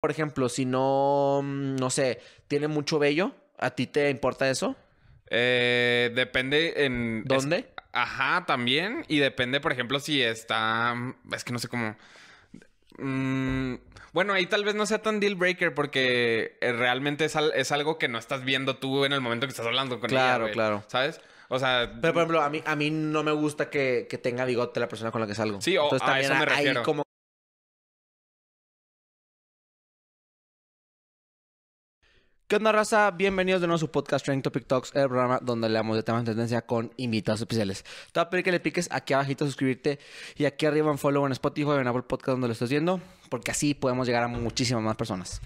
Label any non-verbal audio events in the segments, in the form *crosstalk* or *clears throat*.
por ejemplo, si no, mm, no sé, tiene mucho vello, ¿a ti te importa eso? Eh, depende en... ¿Dónde? ajá, también. Y depende, por ejemplo, si está... Mm, es que no sé cómo... Mm, bueno, ahí tal vez no sea tan deal breaker porque eh, realmente es, algo que no estás viendo tú en el momento que estás hablando con claro, ella. Claro, claro. ¿Sabes? O sea. Pero por ejemplo, a mí, a mí no me gusta que, tenga bigote la persona con la que salgo. Sí, o Entonces, a me refiero. como ¿Qué onda, raza? Bienvenidos de nuevo a su podcast Training Topic Talks, el programa donde hablamos de temas de tendencia con invitados especiales. Te voy a pedir que le piques aquí abajito a suscribirte y aquí arriba en follow en Spotify o en Apple Podcast donde lo estás viendo, porque así podemos llegar a muchísimas más personas.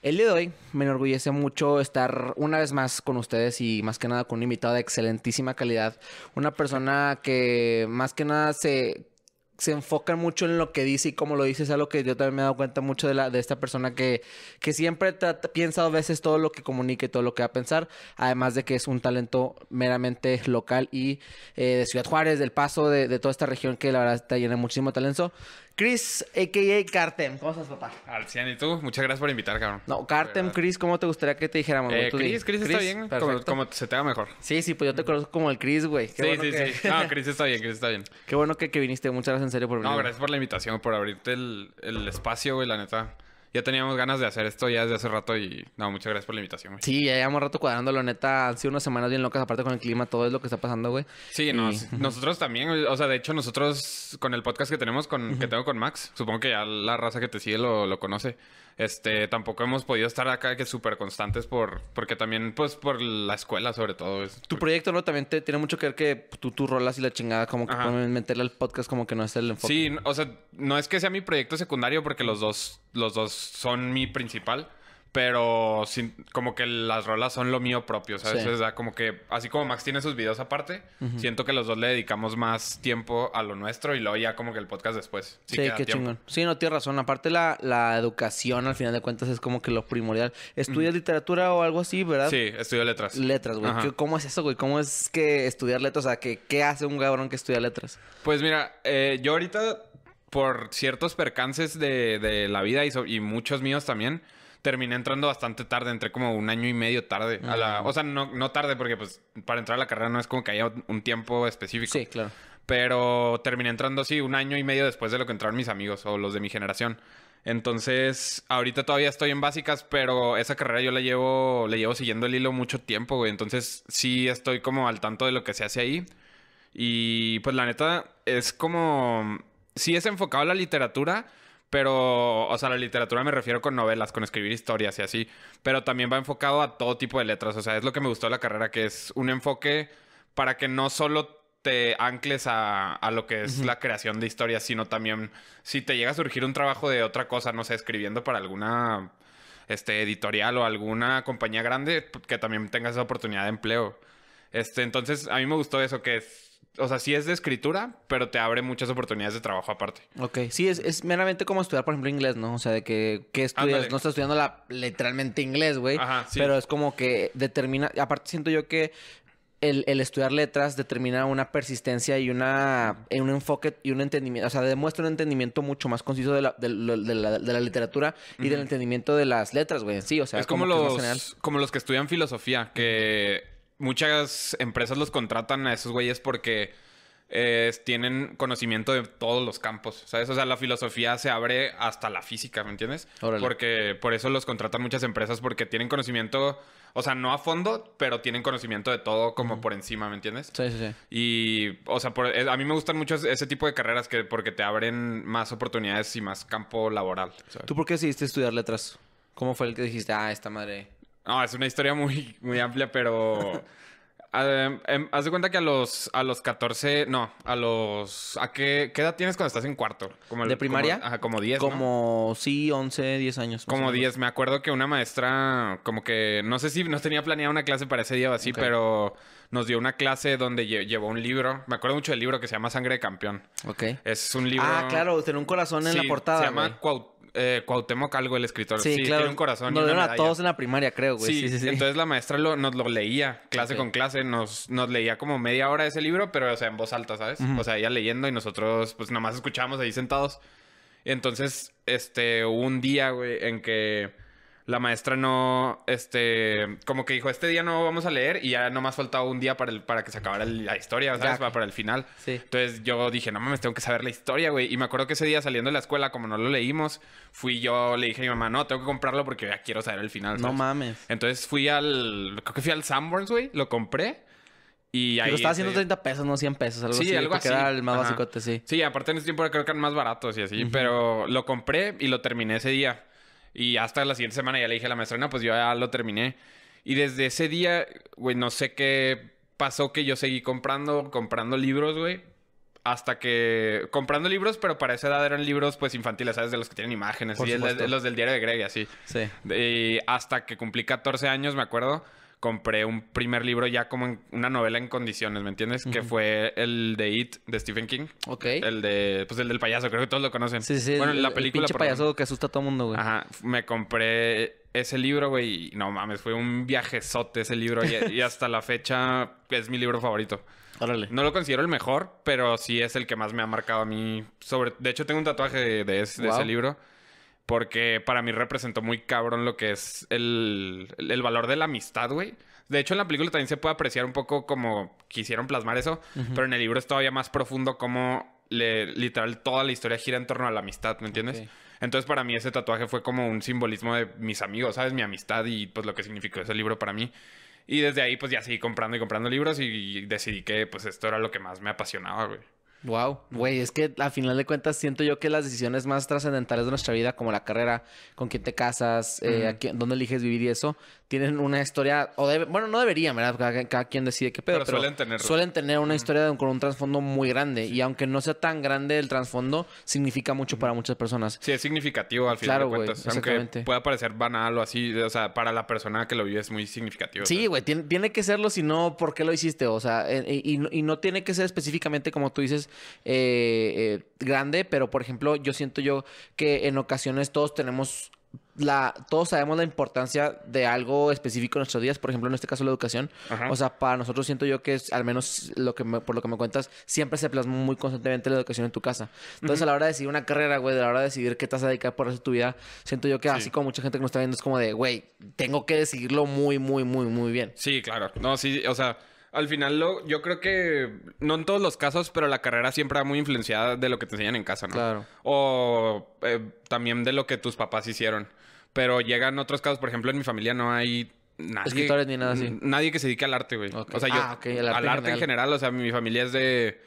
El día de hoy me enorgullece mucho estar una vez más con ustedes y más que nada con un invitado de excelentísima calidad, una persona que más que nada se se enfocan mucho en lo que dice y cómo lo dice. Es algo que yo también me he dado cuenta mucho de, la, de esta persona que, que siempre ha piensa a veces todo lo que comunica todo lo que va a pensar. Además de que es un talento meramente local y eh, de Ciudad Juárez, del Paso, de, de, toda esta región que la verdad está llena de muchísimo talento. Chris, a.k.a. Cartem. ¿Cómo estás, papá? Al ¿y tú? Muchas gracias por invitar, cabrón. No, Cartem, Chris, ¿cómo te gustaría que te dijéramos? Eh, Chris, Chris, está bien, como, como, se te haga mejor. Sí, sí, pues yo te conozco como el Chris, güey. Sí, sí, sí. *laughs* No, Chris está bien, Chris está bien. Qué bueno que, que viniste. Muchas gracias en serio por venir. No, gracias por la invitación, por abrirte el, el espacio, güey, la neta ya teníamos ganas de hacer esto ya desde hace rato y no, muchas gracias por la invitación. Güey. Sí, ya llevamos rato cuadrándolo, neta, han sido unas semanas bien locas, aparte con el clima, todo es lo que está pasando, güey. Sí, *laughs* nosotros también, o sea, de hecho nosotros con el podcast que tenemos, que tengo con Max, supongo que ya la raza que te sigue lo, lo conoce. Este, tampoco hemos podido estar acá que súper constantes por, porque también, pues, por la escuela sobre todo. Es, tu proyecto, ¿no? También te, tiene mucho que ver que Tu tú rolas y la chingada, como que meterle al podcast como que no es el enfoque. Sí, o sea, no es que sea mi proyecto secundario porque los dos, los dos son mi principal pero como que las rolas son lo mío propio, O sea, como que así como Max tiene sus videos aparte, siento que los dos le dedicamos más tiempo a lo nuestro y luego ya como que el podcast después. Sí, qué chingón. Sí, no, tienes razón. Aparte la, educación al final de cuentas es como que lo primordial. ¿Estudias literatura o algo así, verdad? Sí, estudio letras. Letras, güey. ¿Cómo es eso, güey? ¿Cómo es que estudiar letras? O sea, ¿qué, hace un cabrón que estudia letras? Pues mira, eh, yo ahorita por ciertos percances de, la vida y muchos míos también, terminé entrando bastante tarde, entré como un año y medio tarde. A la, o sea, no, no tarde porque pues para entrar a la carrera no es como que haya un tiempo específico. Sí, claro. Pero terminé entrando así un año y medio después de lo que entraron mis amigos o los de mi generación. Entonces, ahorita todavía estoy en básicas, pero esa carrera yo la llevo, le llevo siguiendo el hilo mucho tiempo, güey. Entonces, sí estoy como al tanto de lo que se hace ahí. Y pues la neta, es como. Sí es enfocado a la literatura, pero, o sea, la literatura me refiero con novelas, con escribir historias y así. Pero también va enfocado a todo tipo de letras. O sea, es lo que me gustó de la carrera, que es un enfoque para que no solo te ancles a, lo que es la creación de historias, sino también si te llega a surgir un trabajo de otra cosa, no sé, escribiendo para alguna este, editorial o alguna compañía grande, que también tengas esa oportunidad de empleo. Este, entonces, a mí me gustó eso, que es o sea, sí es de escritura, pero te abre muchas oportunidades de trabajo aparte. Ok, sí, es, meramente como estudiar, por ejemplo, inglés, ¿no? O sea, de que, ¿qué estudias? No estás estudiando literalmente inglés, güey. Ajá, sí. Pero es como que determina, aparte siento yo que el, estudiar letras determina una persistencia y una, eh, un enfoque y un entendimiento, o sea, demuestra un entendimiento mucho más conciso de la, literatura y del entendimiento de las letras, güey. Sí, o sea, es como, como los, como los que estudian filosofía, que muchas empresas los contratan a esos güeyes porque eh, tienen conocimiento de todos los campos, ¿sabes? O sea, la filosofía se abre hasta la física, ¿me entiendes? Porque por eso los contratan muchas empresas porque tienen conocimiento, o sea, no a fondo, pero tienen conocimiento de todo como por encima, ¿me entiendes? Sí, sí, sí. Y, o sea, a mí me gustan mucho ese tipo de carreras que porque te abren más oportunidades y más campo laboral. ¿Tú por qué decidiste estudiar letras? ¿Cómo fue el que dijiste, ah, esta madre no, es una historia muy, muy amplia, pero... Em, em, haz de cuenta que a los, a los 14, no, a los... ¿A qué, edad tienes cuando estás en cuarto? Como ¿De primaria? Como, ajá, como 10. Como, sí, 11, 10 años. Como 10. Me acuerdo que una maestra, como que, no sé si nos tenía planeada una clase para ese día o así, pero nos dio una clase donde llevó un libro. Me acuerdo mucho del libro que se llama Sangre de Campeón. Ok. Es un libro. Ah, claro, tiene un corazón en la portada. Se llama eh, Cuauhtémoc Algo, el escritor. Sí, claro. un corazón. Nos dieron a todos en la primaria, creo, güey. Sí, sí, sí, Entonces la maestra nos lo leía, clase con clase, nos, nos leía como media hora ese libro, pero, o sea, en voz alta, ¿sabes? O sea, ella leyendo y nosotros, pues, nomás escuchábamos ahí sentados. Entonces, este, hubo un día, güey, en que la maestra no, este, como que dijo, este día no vamos a leer y ya nomás faltaba un día para, el, para que se acabara la historia, ¿sabes? para el final. Sí. Entonces yo dije, no mames, tengo que saber la historia, güey. Y me acuerdo que ese día saliendo de la escuela, como no lo leímos, fui yo, le dije a mi mamá, no, tengo que comprarlo porque ya quiero saber el final. No mames. Entonces fui al, creo que fui al Sanborns, güey, lo compré. Y ahí, Pero estaba este haciendo 30 pesos, no 100 pesos, algo sí, Algo así. el más sí. Sí, aparte en ese tiempo creo que eran más baratos y así. Pero lo compré y lo terminé ese día. Y hasta la siguiente semana ya le dije a la maestra, no, pues yo ya lo terminé. Y desde ese día, güey, no sé qué pasó que yo seguí comprando, comprando libros, güey. Hasta que... Comprando libros, pero para esa edad eran libros, pues, infantiles, ¿sabes? De los que tienen imágenes. Y los del diario de Greg, así. Sí. Y hasta que cumplí 14 años, me acuerdo compré un primer libro ya como una novela en condiciones, ¿me entiendes? Que fue el de It de Stephen King. Ok. El de, pues el del payaso, creo que todos lo conocen. Sí, sí. Bueno, la película. El pinche payaso que asusta a todo mundo, güey. Ajá. Me compré ese libro, güey, no mames, fue un viajezote ese libro y, hasta la fecha es mi libro favorito. Órale. No lo considero el mejor, pero sí es el que más me ha marcado a mí. de hecho, tengo un tatuaje de, ese, de ese libro. Porque para mí representó muy cabrón lo que es el, valor de la amistad, güey. De hecho, en la película también se puede apreciar un poco como quisieron plasmar eso, pero en el libro es todavía más profundo como le, literal toda la historia gira en torno a la amistad, ¿me entiendes? Entonces para mí ese tatuaje fue como un simbolismo de mis amigos, ¿sabes? Mi amistad y pues lo que significó ese libro para mí. Y desde ahí pues ya seguí comprando y comprando libros y decidí que pues esto era lo que más me apasionaba, güey. Wow, güey, es que a final de cuentas siento yo que las decisiones más trascendentales de nuestra vida, como la carrera, con quién te casas, eh, dónde eliges vivir y eso, tienen una historia, o debe, bueno, no deberían, ¿verdad? Cada, quien decide qué pedo, pero, suelen, tener... suelen tener una historia con un trasfondo muy grande y aunque no sea tan grande el trasfondo, significa mucho para muchas personas. Sí, es significativo al final claro, de cuentas, aunque pueda parecer banal o así, o sea, para la persona que lo vive es muy significativo. Sí, güey, tiene, que serlo, si no, ¿por qué lo hiciste? O sea, eh, eh, y, y, no tiene que ser específicamente, como tú dices, eh, eh, grande, pero por ejemplo, yo siento yo que en ocasiones todos tenemos la, todos sabemos la importancia de algo específico en nuestros días, por ejemplo, en este caso la educación. O sea, para nosotros siento yo que es, al menos lo que por lo que me cuentas, siempre se plasma muy constantemente la educación en tu casa. Entonces, a la hora de decidir una carrera, güey, a la hora de decidir qué te vas a dedicar por resto de tu vida, siento yo que así como mucha gente que nos está viendo es como de, güey, tengo que decidirlo muy, muy, muy, muy bien. Sí, claro. No, sí, o sea, al final lo, yo creo que, no en todos los casos, pero la carrera siempre va muy influenciada de lo que te enseñan en casa, ¿no? Claro. O eh, también de lo que tus papás hicieron. Pero llegan otros casos, por ejemplo, en mi familia no hay nadie. Escritores ni nada así. Nadie que se dedique al arte, güey. O sea, yo. Ah, al arte, en, general. O sea, mi familia es de.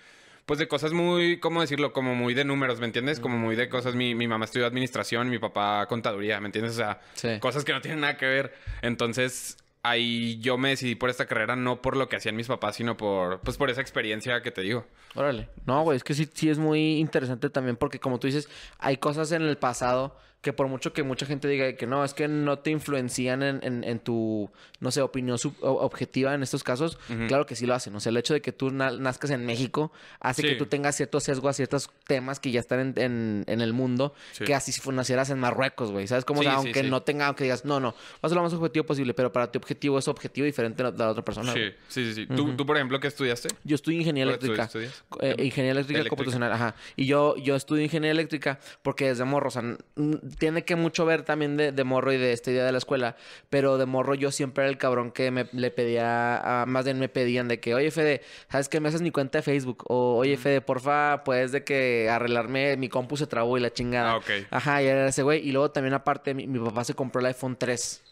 Pues de cosas muy, ¿cómo decirlo? Como muy de números, ¿me entiendes? Mm. Como muy de cosas. Mi, mamá estudió administración, mi papá contaduría, ¿me entiendes? O sea, cosas que no tienen nada que ver. Entonces, ahí yo me decidí por esta carrera no por lo que hacían mis papás, sino por pues por esa experiencia que te digo. Órale. No, güey, es que sí, sí es muy interesante también porque como tú dices, hay cosas en el pasado que por mucho que mucha gente diga que no, es que no te influencian en, tu, no sé, opinión sub objetiva en estos casos, claro que sí lo hacen. O sea, el hecho de que tú nazcas en México hace que tú tengas cierto sesgo a ciertos temas que ya están en, en el mundo, que así si nacieras en Marruecos, güey. ¿Sabes cómo? aunque no tengas, aunque digas, no, no, vas a lo más objetivo posible, pero para tu objetivo es objetivo diferente de la otra persona. Sí, sí, sí. ¿Tú, por ejemplo, qué estudiaste? Yo estudié eh, ingeniería eléctrica. ingeniería eléctrica, computacional, ajá. Y yo, yo estudié ingeniería eléctrica porque desde morrosan tiene que mucho ver también de, de, morro y de este día de la escuela, pero de morro yo siempre era el cabrón que me le pedía, más bien me pedían de que, oye Fede, ¿sabes qué? Me haces mi cuenta de Facebook, o oye Fede, porfa, puedes de que arreglarme, mi compu se trabó y la chingada. Ah, Ajá, y era ese güey, y luego también aparte mi, mi papá se compró el iPhone 3.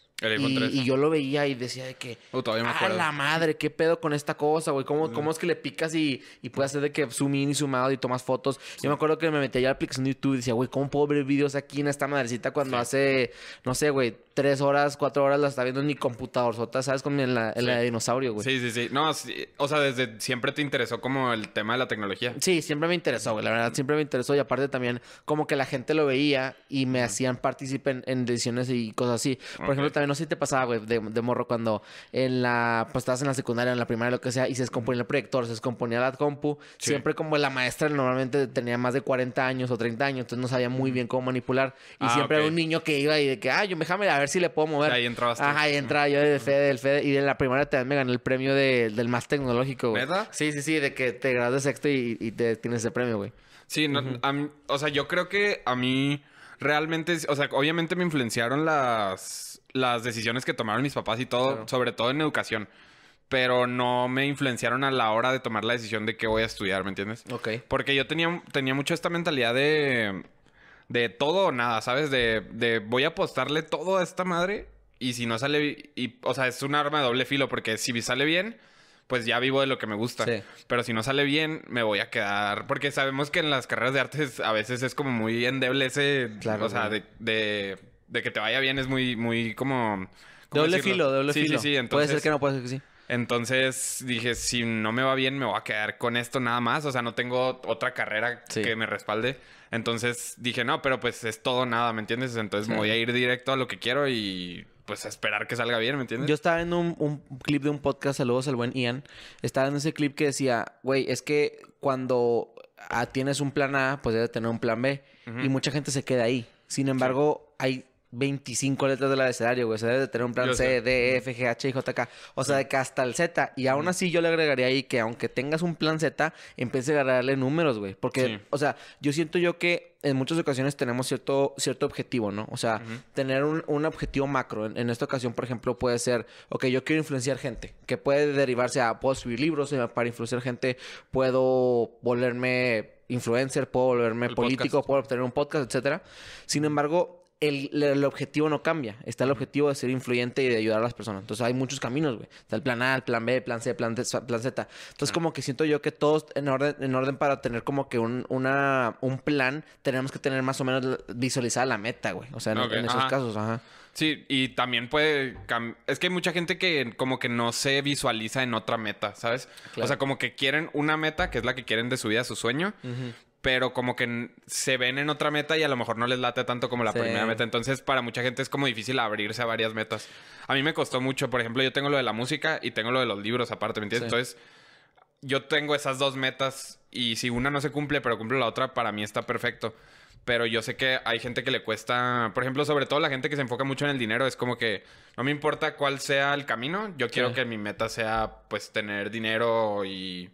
Y, yo lo veía y decía de que. Oh, todavía la madre! ¿Qué pedo con esta cosa, güey? ¿Cómo, mm. ¿Cómo, es que le picas y, y puedes hacer de que zoom in y zoom y tomas fotos? Yo me acuerdo que me metía ya a la aplicación de YouTube y decía, güey, ¿cómo puedo ver videos aquí en esta madrecita cuando hace. No sé, güey tres horas, cuatro horas la está viendo en mi computador, ¿sabes? Con el, dinosaurio, güey. Sí, sí, sí. No, o sea, desde siempre te interesó como el tema de la tecnología. Sí, siempre me interesó, güey. La verdad, siempre me interesó. Y aparte también, como que la gente lo veía y me hacían partícipe en, decisiones y cosas así. Por ejemplo, también no sé si te pasaba, güey, de, morro cuando en la, pues estabas en la secundaria, en la primaria, lo que sea, y se descomponía el proyector, se descomponía la compu. Siempre como la maestra normalmente tenía más de 40 años o 30 años, entonces no sabía muy bien cómo manipular. Y ah, siempre era un niño que iba y de que, ah, yo me déjame a ver si le puedo mover. ahí entraba tú. Ajá, ahí entraba yo de Fede, del Fede. Y de la primera también me gané el premio del más tecnológico, güey. ¿Verdad? Sí, sí, sí, de que te gradas de sexto y, te tienes ese premio, güey. Sí, o sea, yo creo que a mí realmente, o sea, obviamente me influenciaron las, las decisiones que tomaron mis papás y todo, sobre todo en educación. Pero no me influenciaron a la hora de tomar la decisión de qué voy a estudiar, ¿me entiendes? Ok. Porque yo tenía, tenía mucho esta mentalidad de de todo o nada, ¿sabes? De, de voy a apostarle todo a esta madre y si no sale, y, o sea, es un arma de doble filo porque si sale bien, pues ya vivo de lo que me gusta. Pero si no sale bien, me voy a quedar, porque sabemos que en las carreras de artes a veces es como muy endeble ese, claro, o sea, de, que te vaya bien es muy, muy como... Doble filo, doble filo. entonces... Puede ser que no, puede ser que sí. Entonces dije, si no me va bien, me voy a quedar con esto nada más. O sea, no tengo otra carrera que me respalde. Entonces dije, no, pero pues es todo nada, ¿me entiendes? Entonces me voy a ir directo a lo que quiero y pues esperar que salga bien, ¿me entiendes? Yo estaba en un, un, clip de un podcast, saludos al buen Ian, estaba en ese clip que decía, güey, es que cuando tienes un plan A, pues debes tener un plan B. Y mucha gente se queda ahí. Sin embargo, hay 25 letras del abecedario, güey. O sea, debe de tener un plan C, D, F, G, H, I, J, K. O sea, de que hasta el Z. Y aún así yo le agregaría ahí que aunque tengas un plan Z, empiece a agarrarle números, güey. Porque, o sea, yo siento yo que en muchas ocasiones tenemos cierto, cierto objetivo, ¿no? O sea, tener un, objetivo macro. En, esta ocasión, por ejemplo, puede ser, ok, yo quiero influenciar gente, que puede derivarse a, puedo subir libros eh, para influenciar gente, puedo volverme influencer, puedo volverme político, puedo obtener un podcast, etcétera. Sin embargo, el, objetivo no cambia. Está el objetivo de ser influyente y de ayudar a las personas. Entonces hay muchos caminos, güey. Está el plan A, el plan B, el plan C, el plan, plan Z. Entonces, como que siento yo que todos, en orden, en orden para tener como que un, una, un plan, tenemos que tener más o menos visualizada la meta, güey. O sea, en, esos casos, ajá. Sí, y también puede... Es que hay mucha gente que como que no se visualiza en otra meta, ¿sabes? O sea, como que quieren una meta, que es la que quieren de su vida, su sueño, pero como que se ven en otra meta y a lo mejor no les late tanto como la primera meta. Entonces, para mucha gente es como difícil abrirse a varias metas. A mí me costó mucho, por ejemplo, yo tengo lo de la música y tengo lo de los libros aparte, ¿me entiendes? Entonces, yo tengo esas dos metas y si una no se cumple, pero cumple la otra, para mí está perfecto. Pero yo sé que hay gente que le cuesta, por ejemplo, sobre todo la gente que se enfoca mucho en el dinero, es como que no me importa cuál sea el camino, yo quiero que mi meta sea pues tener dinero y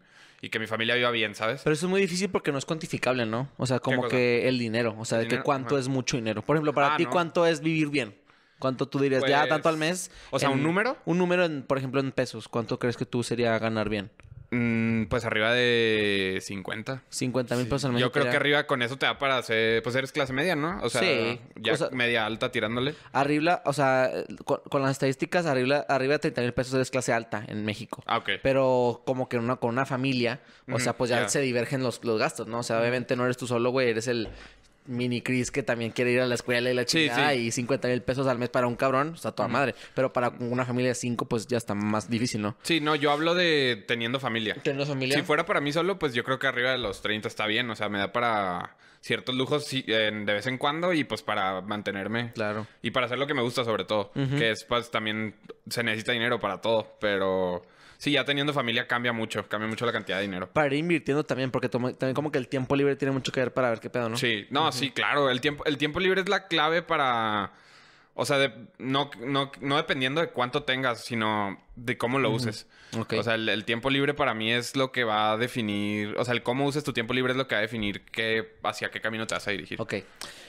y que mi familia viva bien, ¿sabes? Pero eso es muy difícil porque no es cuantificable, ¿no? O sea, como que el dinero, o sea, de que cuánto es mucho dinero. Por ejemplo, para ah, ti, ¿cuánto es vivir bien? ¿Cuánto tú dirías? ya tanto al pues, mes. O sea, un número. Un número, en, por ejemplo, en pesos. ¿Cuánto crees que tú sería ganar bien? Mm, pues arriba de 50. 50 mil pesos al mes. Yo creo que arriba con eso te da para hacer. Pues eres clase media, ¿no? O sea, ya media alta tirándole. Arriba, o sea, con, las estadísticas, arriba, arriba de 30 mil pesos eres clase alta en México. Ah, Pero como que con una familia, o sea, pues ya se divergen los, los gastos, ¿no? O sea, obviamente no eres tú solo, güey, eres el mini Chris que también quiere ir a la escuela y la chingada y 50 mil pesos al mes para un cabrón, sea, toda madre. Pero para una familia de cinco, pues ya está más difícil, ¿no? Sí, no, yo hablo de teniendo familia. Teniendo familia. Si fuera para mí solo, pues yo creo que arriba de los 30 está bien. O sea, me da para ciertos lujos de vez en cuando y pues para mantenerme. Claro. Y para hacer lo que me gusta sobre todo. Que es pues también se necesita dinero para todo, pero... Sí, ya teniendo familia cambia mucho, cambia mucho la cantidad de dinero. Para ir invirtiendo también, porque también como que el tiempo libre tiene mucho que ver para ver qué pedo, ¿no? Sí, no, sí, claro. El tiempo, el tiempo libre es la clave para. O sea, de, no, no, no dependiendo de cuánto tengas, sino de cómo lo uses. O sea, el, tiempo libre para mí es lo que va a definir. O sea, el cómo uses tu tiempo libre es lo que va a definir hacia qué camino te vas a dirigir. Ok.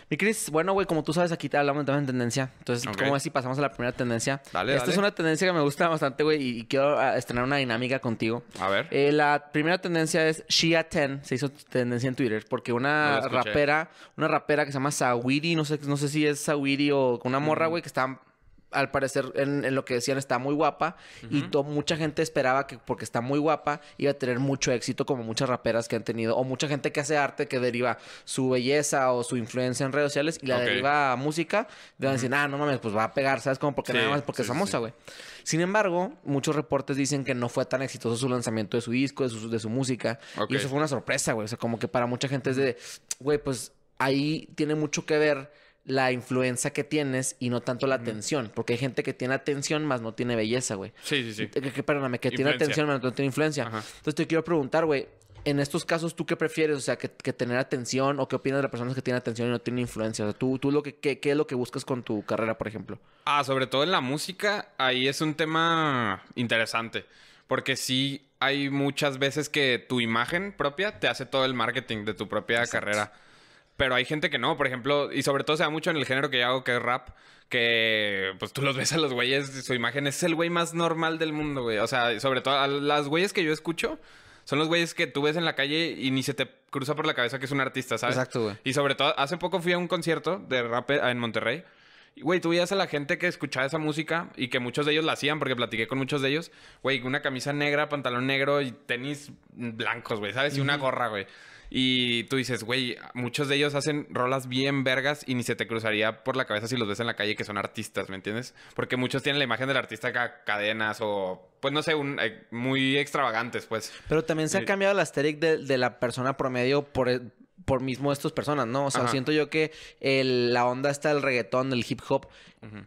Y Chris, bueno, güey, como tú sabes, aquí te hablamos de tendencia. Entonces, ¿cómo es si pasamos a la primera tendencia? Dale, Esta es una tendencia que me gusta bastante, güey, y, quiero ah, estrenar una dinámica contigo. A ver. Eh, la primera tendencia es Shia Ten Se hizo tendencia en Twitter porque una rapera, una rapera que se llama Sawiri, no sé, no sé si es Sawiri o una mm. morra, güey, que está al parecer en, lo que decían está muy guapa y mucha gente esperaba que porque está muy guapa iba a tener mucho éxito como muchas raperas que han tenido o mucha gente que hace arte que deriva su belleza o su influencia en redes sociales y la deriva a música van decir, ah, no mames, pues va a pegar, ¿sabes? Como porque nada más porque es famosa, güey. Sin embargo, muchos reportes dicen que no fue tan exitoso su lanzamiento de su disco, de su, de su música y eso fue una sorpresa, güey. O sea, como que para mucha gente es de, güey, pues ahí tiene mucho que ver la influencia que tienes y no tanto la atención. Porque hay gente que tiene atención más no tiene belleza, güey. Sí, sí, sí. Que, perdóname, que tiene atención más no tiene influencia. Entonces te quiero preguntar, güey, en estos casos, ¿tú qué prefieres? O sea, que, tener atención o qué opinas de las personas que tienen atención y no tienen influencia. O sea, ¿tú, tú lo que, qué, es lo que buscas con tu carrera, por ejemplo? Ah, sobre todo en la música, ahí es un tema interesante. Porque sí hay muchas veces que tu imagen propia te hace todo el marketing de tu propia carrera. Pero hay gente que no, por ejemplo, y sobre todo se da mucho en el género que yo hago, que es rap, que pues tú los ves a los güeyes, su imagen es el güey más normal del mundo, güey. O sea, sobre todo a las güeyes que yo escucho, son los güeyes que tú ves en la calle y ni se te cruza por la cabeza que es un artista, ¿sabes? Exacto, güey. Y sobre todo, hace poco fui a un concierto de rap en Monterrey. Güey, tú veías a la gente que escuchaba esa música y que muchos de ellos la hacían, porque platiqué con muchos de ellos. Güey, una camisa negra, pantalón negro y tenis blancos, güey, ¿sabes? Y una gorra, güey. Y tú dices, güey, muchos de ellos hacen rolas bien vergas y ni se te cruzaría por la cabeza si los ves en la calle que son artistas, ¿me entiendes? Porque muchos tienen la imagen del artista acá, cadenas o, pues no sé, un, eh, muy extravagantes, pues. Pero también se ha eh, cambiado el asterisk de, la persona promedio por, eh, por mismo estas personas, ¿no? O sea, siento yo que la onda está el reggaetón, del hip hop,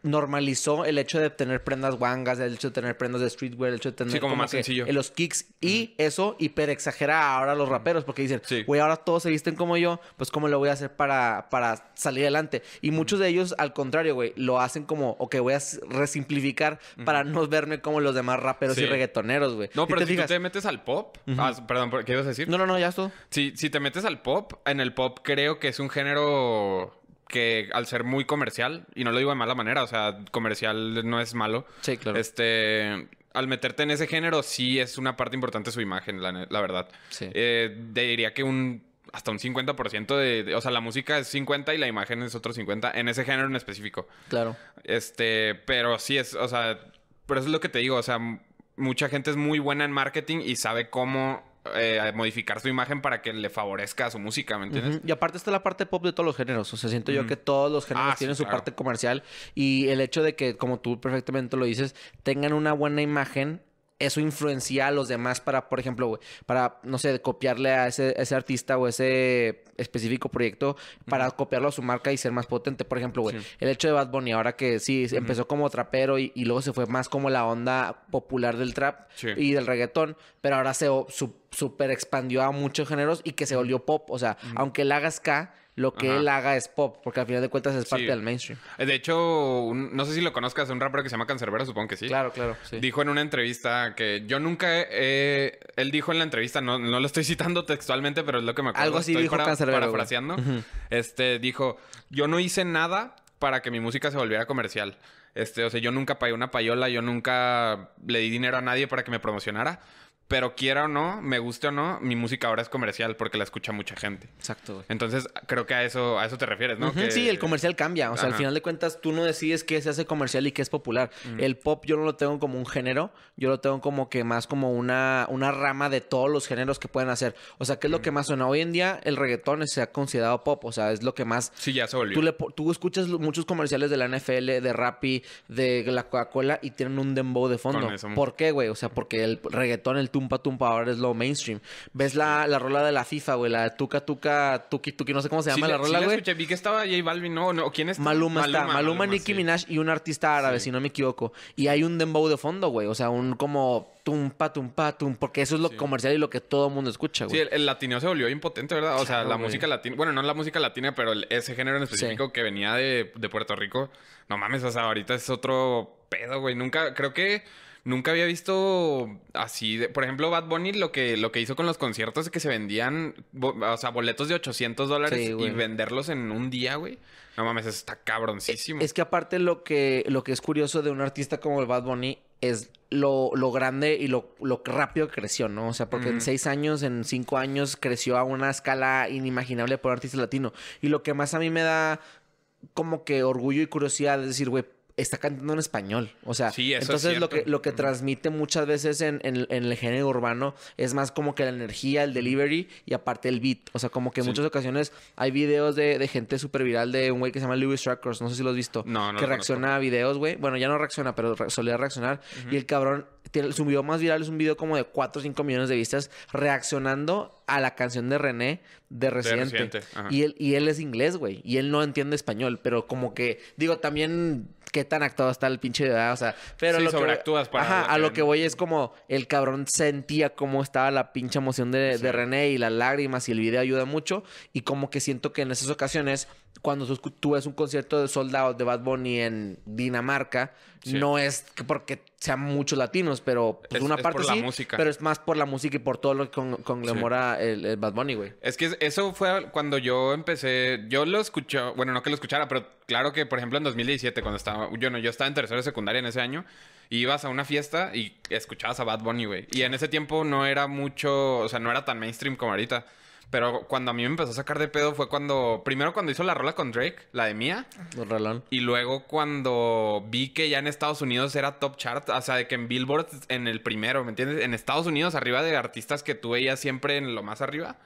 normalizó el hecho de tener prendas wangas, el hecho de tener prendas de streetwear, el hecho de tener como, más sencillo. Eh, los kicks y eso hiper exagera ahora los raperos porque dicen, güey, ahora todos se visten como yo, pues cómo lo voy a hacer para, para salir adelante. Y muchos de ellos, al contrario, güey, lo hacen como, o que voy a resimplificar para no verme como los demás raperos y reggaetoneros, güey. No, pero si tú te metes al pop, ah, perdón, ¿qué ibas a decir? No, no, no, ya esto. Si, si te metes al pop, en el pop creo que es un género que al ser muy comercial, y no lo digo de mala manera, o sea, comercial no es malo. Sí, claro. Este, al meterte en ese género, sí es una parte importante su imagen, la, verdad. Sí. Eh, diría que un hasta un 50% de, de, O sea, la música es 50 y la imagen es otro 50 en ese género en específico. Claro. Este, pero sí es, o sea, pero eso es lo que te digo, o sea, mucha gente es muy buena en marketing y sabe cómo eh, modificar su imagen para que le favorezca a su música, ¿me entiendes? Y aparte está la parte pop de todos los géneros. O sea, siento yo que todos los géneros ah, tienen su parte comercial y el hecho de que, como tú perfectamente lo dices, tengan una buena imagen eso influencia a los demás para, por ejemplo, para, no sé, copiarle a ese, ese, artista o ese específico proyecto para copiarlo a su marca y ser más potente. Por ejemplo, güey, el hecho de Bad Bunny, ahora que sí, empezó como trapero y, luego se fue más como la onda popular del trap y del reggaetón, pero ahora se super expandió a muchos géneros y que se volvió pop. O sea, aunque él haga ska, lo que él haga es pop, porque al final de cuentas es parte del mainstream. Eh, de hecho, no sé si lo conozcas, un rapero que se llama Cancerbero, supongo que sí. Claro, claro. Dijo en una entrevista que yo nunca él dijo en la entrevista, no, lo estoy *laughs* citando textualmente, pero es lo que me acuerdo. Algo así dijo para, Parafraseando. Este dijo, yo no hice nada para que mi música se volviera comercial. Este, o sea, yo nunca pagué una payola, yo nunca le di dinero a nadie para que me promocionara pero quiera o no, me guste o no, mi música ahora es comercial porque la escucha mucha gente. Exacto. Entonces, creo que a eso, a eso te refieres, ¿no? Sí, el comercial cambia. O sea, al final de cuentas, tú no decides qué se hace comercial y qué es popular. El pop yo no lo tengo como un género, yo lo tengo como que más como una, una rama de todos los géneros que pueden hacer. O sea, ¿qué es lo que más suena? Hoy en día el reggaetón se ha considerado pop, o sea, es lo que más... Sí, ya se volvió. Tú, le, escuchas muchos comerciales de la NFL, de Rappi, de la Coca-Cola y tienen un dembow de fondo. ¿Por qué, güey? O sea, porque el reggaetón, el tú tumpa tumpa ahora es lo mainstream. ¿Ves la, la rola de la FIFA, güey? La tuca tuca tuki tuki, no sé cómo se llama la, rola, sí Escuché. vi que estaba J Balvin, no, ¿quién es? Maluma, está, Maluma, Nicki Minaj y un artista árabe, si no me equivoco. Y hay un dembow de fondo, güey, o sea, un como tumpa tumpa tum, porque eso es lo comercial y lo que todo el mundo escucha, güey. Sí, el, latineo latino se volvió impotente, ¿verdad? O sea, la música latina, bueno, no la música latina, pero ese género en específico que venía de, de Puerto Rico, no mames, o sea, ahorita es otro pedo, güey. Nunca, creo que nunca había visto así, de, por ejemplo, Bad Bunny lo que, lo que hizo con los conciertos es que se vendían, o sea, boletos de 800 dólares y venderlos en un día, güey. No mames, eso está cabroncísimo. Es, que aparte lo que, lo que es curioso de un artista como el Bad Bunny es lo, grande y lo, rápido que creció, ¿no? O sea, porque en seis años, en cinco años, creció a una escala inimaginable por artista latino. Y lo que más a mí me da como que orgullo y curiosidad es decir, güey, está cantando en español. O sea, entonces lo que lo que transmite muchas veces en, el género urbano es más como que la energía, el delivery y aparte el beat. O sea, como que en muchas ocasiones hay videos de, de gente súper viral de un güey que se llama Lewis Trackers, no sé si lo has visto, no, que reacciona a videos, güey. Bueno, ya no reacciona, pero solía reaccionar. Y el cabrón, tiene, su video más viral es un video como de 4 o 5 millones de vistas reaccionando a la canción de René de reciente... De Y, él, y él es inglés, güey. Y él no entiende español, pero como que, digo, también qué tan actuado está el pinche, edad, o sea, pero lo que para ajá, a lo que voy es mm. como el cabrón sentía cómo estaba la pinche emoción de, René y las lágrimas y el video ayuda mucho y como que siento que en esas ocasiones cuando tú, ves un concierto de soldados de Bad Bunny en Dinamarca no es porque sean muchos latinos, pero pues, una parte sí, pero es más por la música y por todo lo que con, conglomora el, Bad Bunny, güey. Es que eso fue cuando yo empecé, yo lo escuché, bueno, no que lo escuchara, pero claro que, por ejemplo, en 2017, cuando estaba, yo no, yo estaba en tercero secundaria en ese año, ibas a una fiesta y escuchabas a Bad Bunny, güey. Y en ese tiempo no era mucho, o sea, no era tan mainstream como ahorita. Pero cuando a mí me empezó a sacar de pedo fue cuando. Primero cuando hizo la rola con Drake, la de Mía. Y luego cuando vi que ya en Estados Unidos era top chart. O sea, de que en Billboard en el primero, ¿me entiendes? En Estados Unidos, arriba de artistas que tú veías siempre en lo más arriba.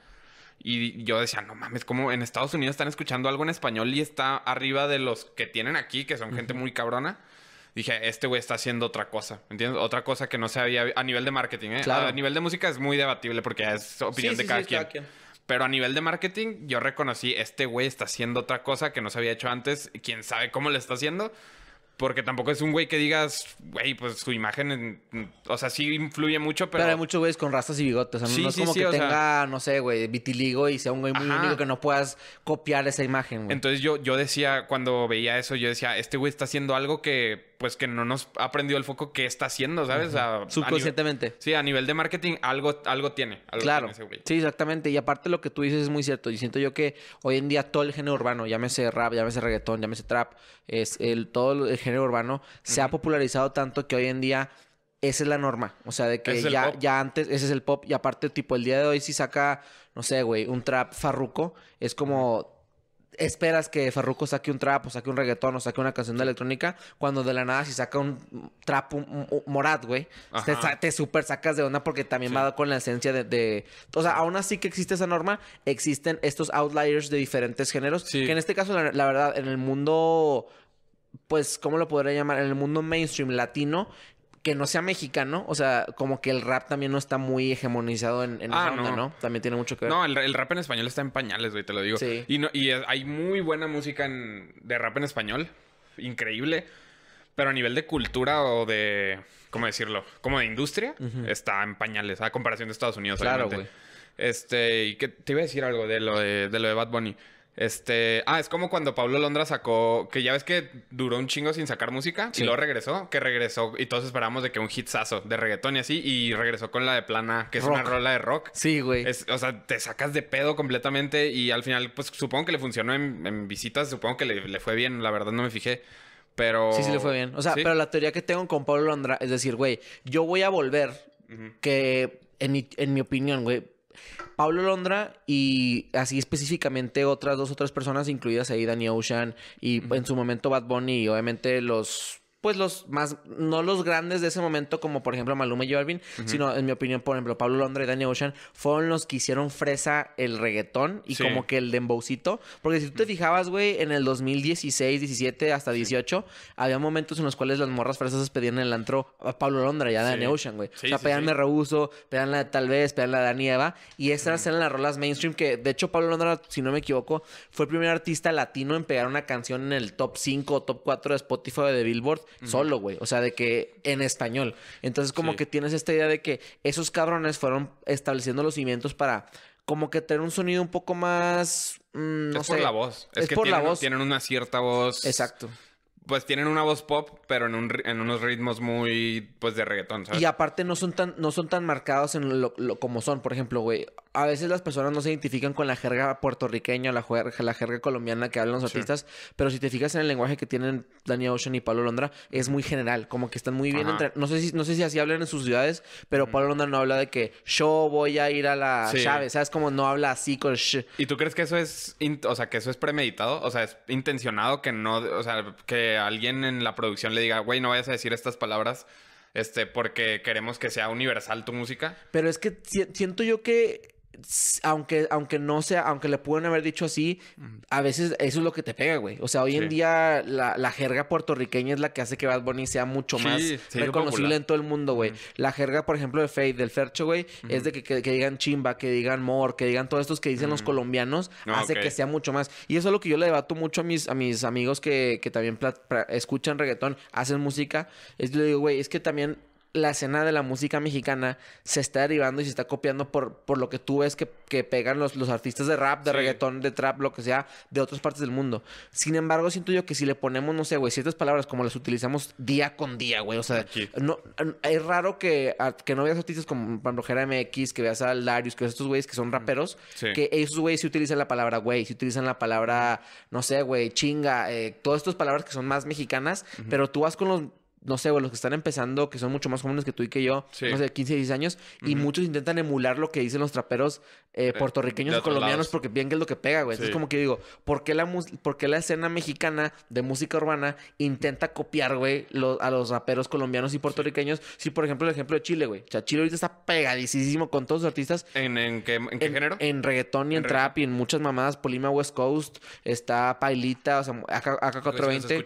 Y yo decía, no mames, como en Estados Unidos están escuchando algo en español y está arriba de los que tienen aquí, que son gente muy cabrona. Dije, este güey está haciendo otra cosa, ¿me ¿entiendes? Otra cosa que no se había a nivel de marketing. ¿eh? Claro. A nivel de música es muy debatible porque es opinión de cada quien. Pero a nivel de marketing, yo reconocí, este güey está haciendo otra cosa que no se había hecho antes, quién sabe cómo le está haciendo. Porque tampoco es un güey que digas, güey, pues su imagen, o sea, sí influye mucho, pero... Pero hay muchos güeyes con rastas y bigotes. no es como que tenga, no sé, güey, vitiligo y sea un güey muy único que no puedas copiar esa imagen, güey. Entonces yo, yo decía, cuando veía eso, yo decía, este güey está haciendo algo que pues que no nos ha prendido el foco qué está haciendo, ¿sabes? Subconscientemente. sí, a nivel de marketing algo, algo tiene. claro. sí, exactamente. Y aparte lo que tú dices es muy cierto. Y siento yo que hoy en día todo el género urbano, llámese rap, llámese reggaetón, llámese trap, es el, todo el género urbano se ha popularizado tanto que hoy en día esa es la norma. O sea, de que ya, ya antes, ese es el pop. Y aparte, tipo, el día de hoy, si saca, no sé, güey, un trap farruco, es como esperas que Farruko saque un trap, o saque un reggaetón, o saque una canción de electrónica, cuando de la nada si saca un trap morado güey, te, súper super sacas de onda porque también va con la esencia de, O sea, aún así que existe esa norma, existen estos outliers de diferentes géneros, que en este caso, la, la verdad, en el mundo pues, ¿cómo lo podría llamar? En el mundo mainstream latino, que no sea mexicano, o sea, como que el rap también no está muy hegemonizado en, la ah, onda, no. También tiene mucho que ver. No, el, rap en español está en pañales, güey, te lo digo. Sí. Y, y hay muy buena música de rap en español, increíble, pero a nivel de cultura o de, ¿cómo decirlo? Como de industria, está en pañales, a comparación de Estados Unidos. Claro, güey. Este, y que te iba a decir algo de lo de, de lo de Bad Bunny. Este, ah, es como cuando Pablo Londra sacó, que ya ves que duró un chingo sin sacar música y luego regresó, que regresó y todos esperamos de que un hitsazo de reggaetón y así y regresó con la de plana, que es una rola de rock. Sí, güey. o sea, te sacas de pedo completamente y al final pues supongo que le funcionó en, visitas, supongo que le, fue bien, la verdad no me fijé. Pero... Sí, sí le fue bien. O sea, pero la teoría que tengo con Pablo Londra es decir, güey, yo voy a volver, que en, en mi opinión, güey, Pablo Londra y así específicamente otras dos otras personas, incluidas ahí Danny Ocean y en su momento Bad Bunny y obviamente los pues los más, no los grandes de ese momento, como por ejemplo Maluma y Jorvin, sino en mi opinión, por ejemplo, Pablo Londra y Daniel Ocean, fueron los que hicieron fresa el reggaetón y como que el dembowcito. Porque si tú te fijabas, güey, en el 2016, 17, hasta 18, había momentos en los cuales las morras fresas pedían en el antro a Pablo Londra y a Daniel Ocean, güey. o sea, pedían Me Rehuso, pedían la Tal vez, pedían la Dani Eva. Y estas eran las rolas mainstream que, de hecho, Pablo Londra, si no me equivoco, fue el primer artista latino en pegar una canción en el top 5 o top 4 de Spotify de Billboard solo, güey. O sea, de que en español. Entonces, como que tienes esta idea de que esos cabrones fueron estableciendo los cimientos para como que tener un sonido un poco más. Mm, no es por la voz. Es, que por la voz. Tienen una cierta voz. Exacto pues tienen una voz pop, pero en, un, en unos ritmos muy, pues, de reggaetón, Y aparte no son tan, no son tan marcados en lo, como son. Por ejemplo, güey, a veces las personas no se identifican con la jerga puertorriqueña, la jerga, la jerga colombiana que hablan los artistas, pero si te fijas en el lenguaje que tienen Daniel Ocean y Pablo Londra, es muy general, como que están muy bien entre... No sé, si, no sé si así hablan en sus ciudades, pero Pablo Londra no habla de que yo voy a ir a la O ¿sabes? Como no habla así con ¿Y tú crees que eso es, o sea, que eso es premeditado? O sea, es intencionado que no, o sea, que alguien en la producción le diga, güey, no vayas a decir estas palabras, este, porque queremos que sea universal tu música. Pero es que siento yo que aunque, aunque no sea, aunque le pueden haber dicho así, mm. a veces eso es lo que te pega, güey. O sea, hoy en día la, jerga puertorriqueña es la que hace que Bad Bunny sea mucho más reconocible en todo el mundo, güey. La jerga, por ejemplo, de fade del Fercho, güey, es de que, digan chimba, que digan more que digan todos estos que dicen los mm. colombianos, hace que sea mucho más. Y eso es lo que yo le debato mucho a mis, a mis amigos que, también escuchan reggaetón, hacen música. Es digo, güey, es que también la escena de la música mexicana se está derivando y se está copiando por, por lo que tú ves que, pegan los, los, artistas de rap, de reggaetón, de trap, lo que sea, de otras partes del mundo. Sin embargo, siento yo que si le ponemos, no sé, güey, ciertas palabras como las utilizamos día con día, güey. O sea, no, es raro que, que no veas artistas como Pandrojera MX, que veas a Darius, que veas a estos güeyes que son mm, raperos, que esos güeyes sí utilizan la palabra güey, sí utilizan la palabra, no sé, güey, chinga, eh, todas estas palabras que son más mexicanas, pero tú vas con los no sé, güey, los que están empezando, que son mucho más jóvenes que tú y que yo, no sé, 15, 16 años, y muchos intentan emular lo que dicen los traperos eh, eh, puertorriqueños y colombianos porque bien que es lo que pega, güey. Entonces, como que digo, ¿por qué la, por qué la escena mexicana de música urbana intenta copiar, güey, a los raperos colombianos y puertorriqueños? Si, por ejemplo, el ejemplo de Chile, güey. O sea, Chile ahorita está pegadísimo con todos los artistas. ¿En, qué, género? En reggaetón y en, trap y en muchas mamadas. Polima West Coast, está Pailita, o sea, AK, 420.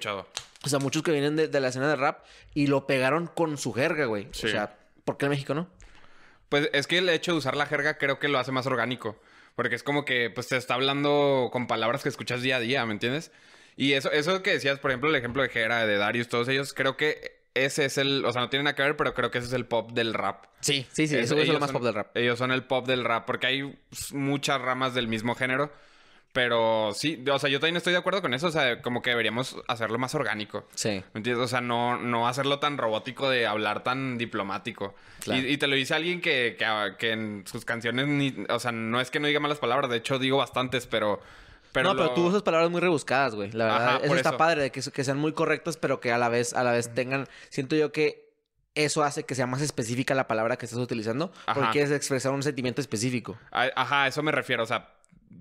O sea, muchos que vienen de, la escena de rap y lo pegaron con su jerga, güey. O sea, ¿por qué en México no? Pues es que el hecho de usar la jerga creo que lo hace más orgánico. Porque es como que pues te está hablando con palabras que escuchas día a día, ¿me entiendes? Y eso, eso que decías, por ejemplo, el ejemplo de Jera, de Darius, todos ellos, creo que ese es el, o sea, no tienen nada que ver, pero creo que ese es el pop del rap. Sí, sí, sí, eso es lo más pop del rap. Ellos son el pop del rap, porque hay muchas ramas del mismo género. Pero sí, o sea, yo también estoy de acuerdo con eso. O sea, como que deberíamos hacerlo más orgánico. Sí. ¿Me entiendes? O sea, no, no hacerlo tan robótico de hablar tan diplomático. Y, te lo dice alguien que, que, ah, en sus canciones, o sea, no es que no diga malas palabras. De hecho, digo bastantes, pero... Pero no, pero tú usas palabras muy rebuscadas, güey. La verdad, eso está padre, que, que sean muy correctas, pero que a la vez, a la vez tengan. Siento yo que eso hace que sea más específica la palabra que estás utilizando, porque quieres es expresar un sentimiento específico. Ajá, eso me refiero. O sea,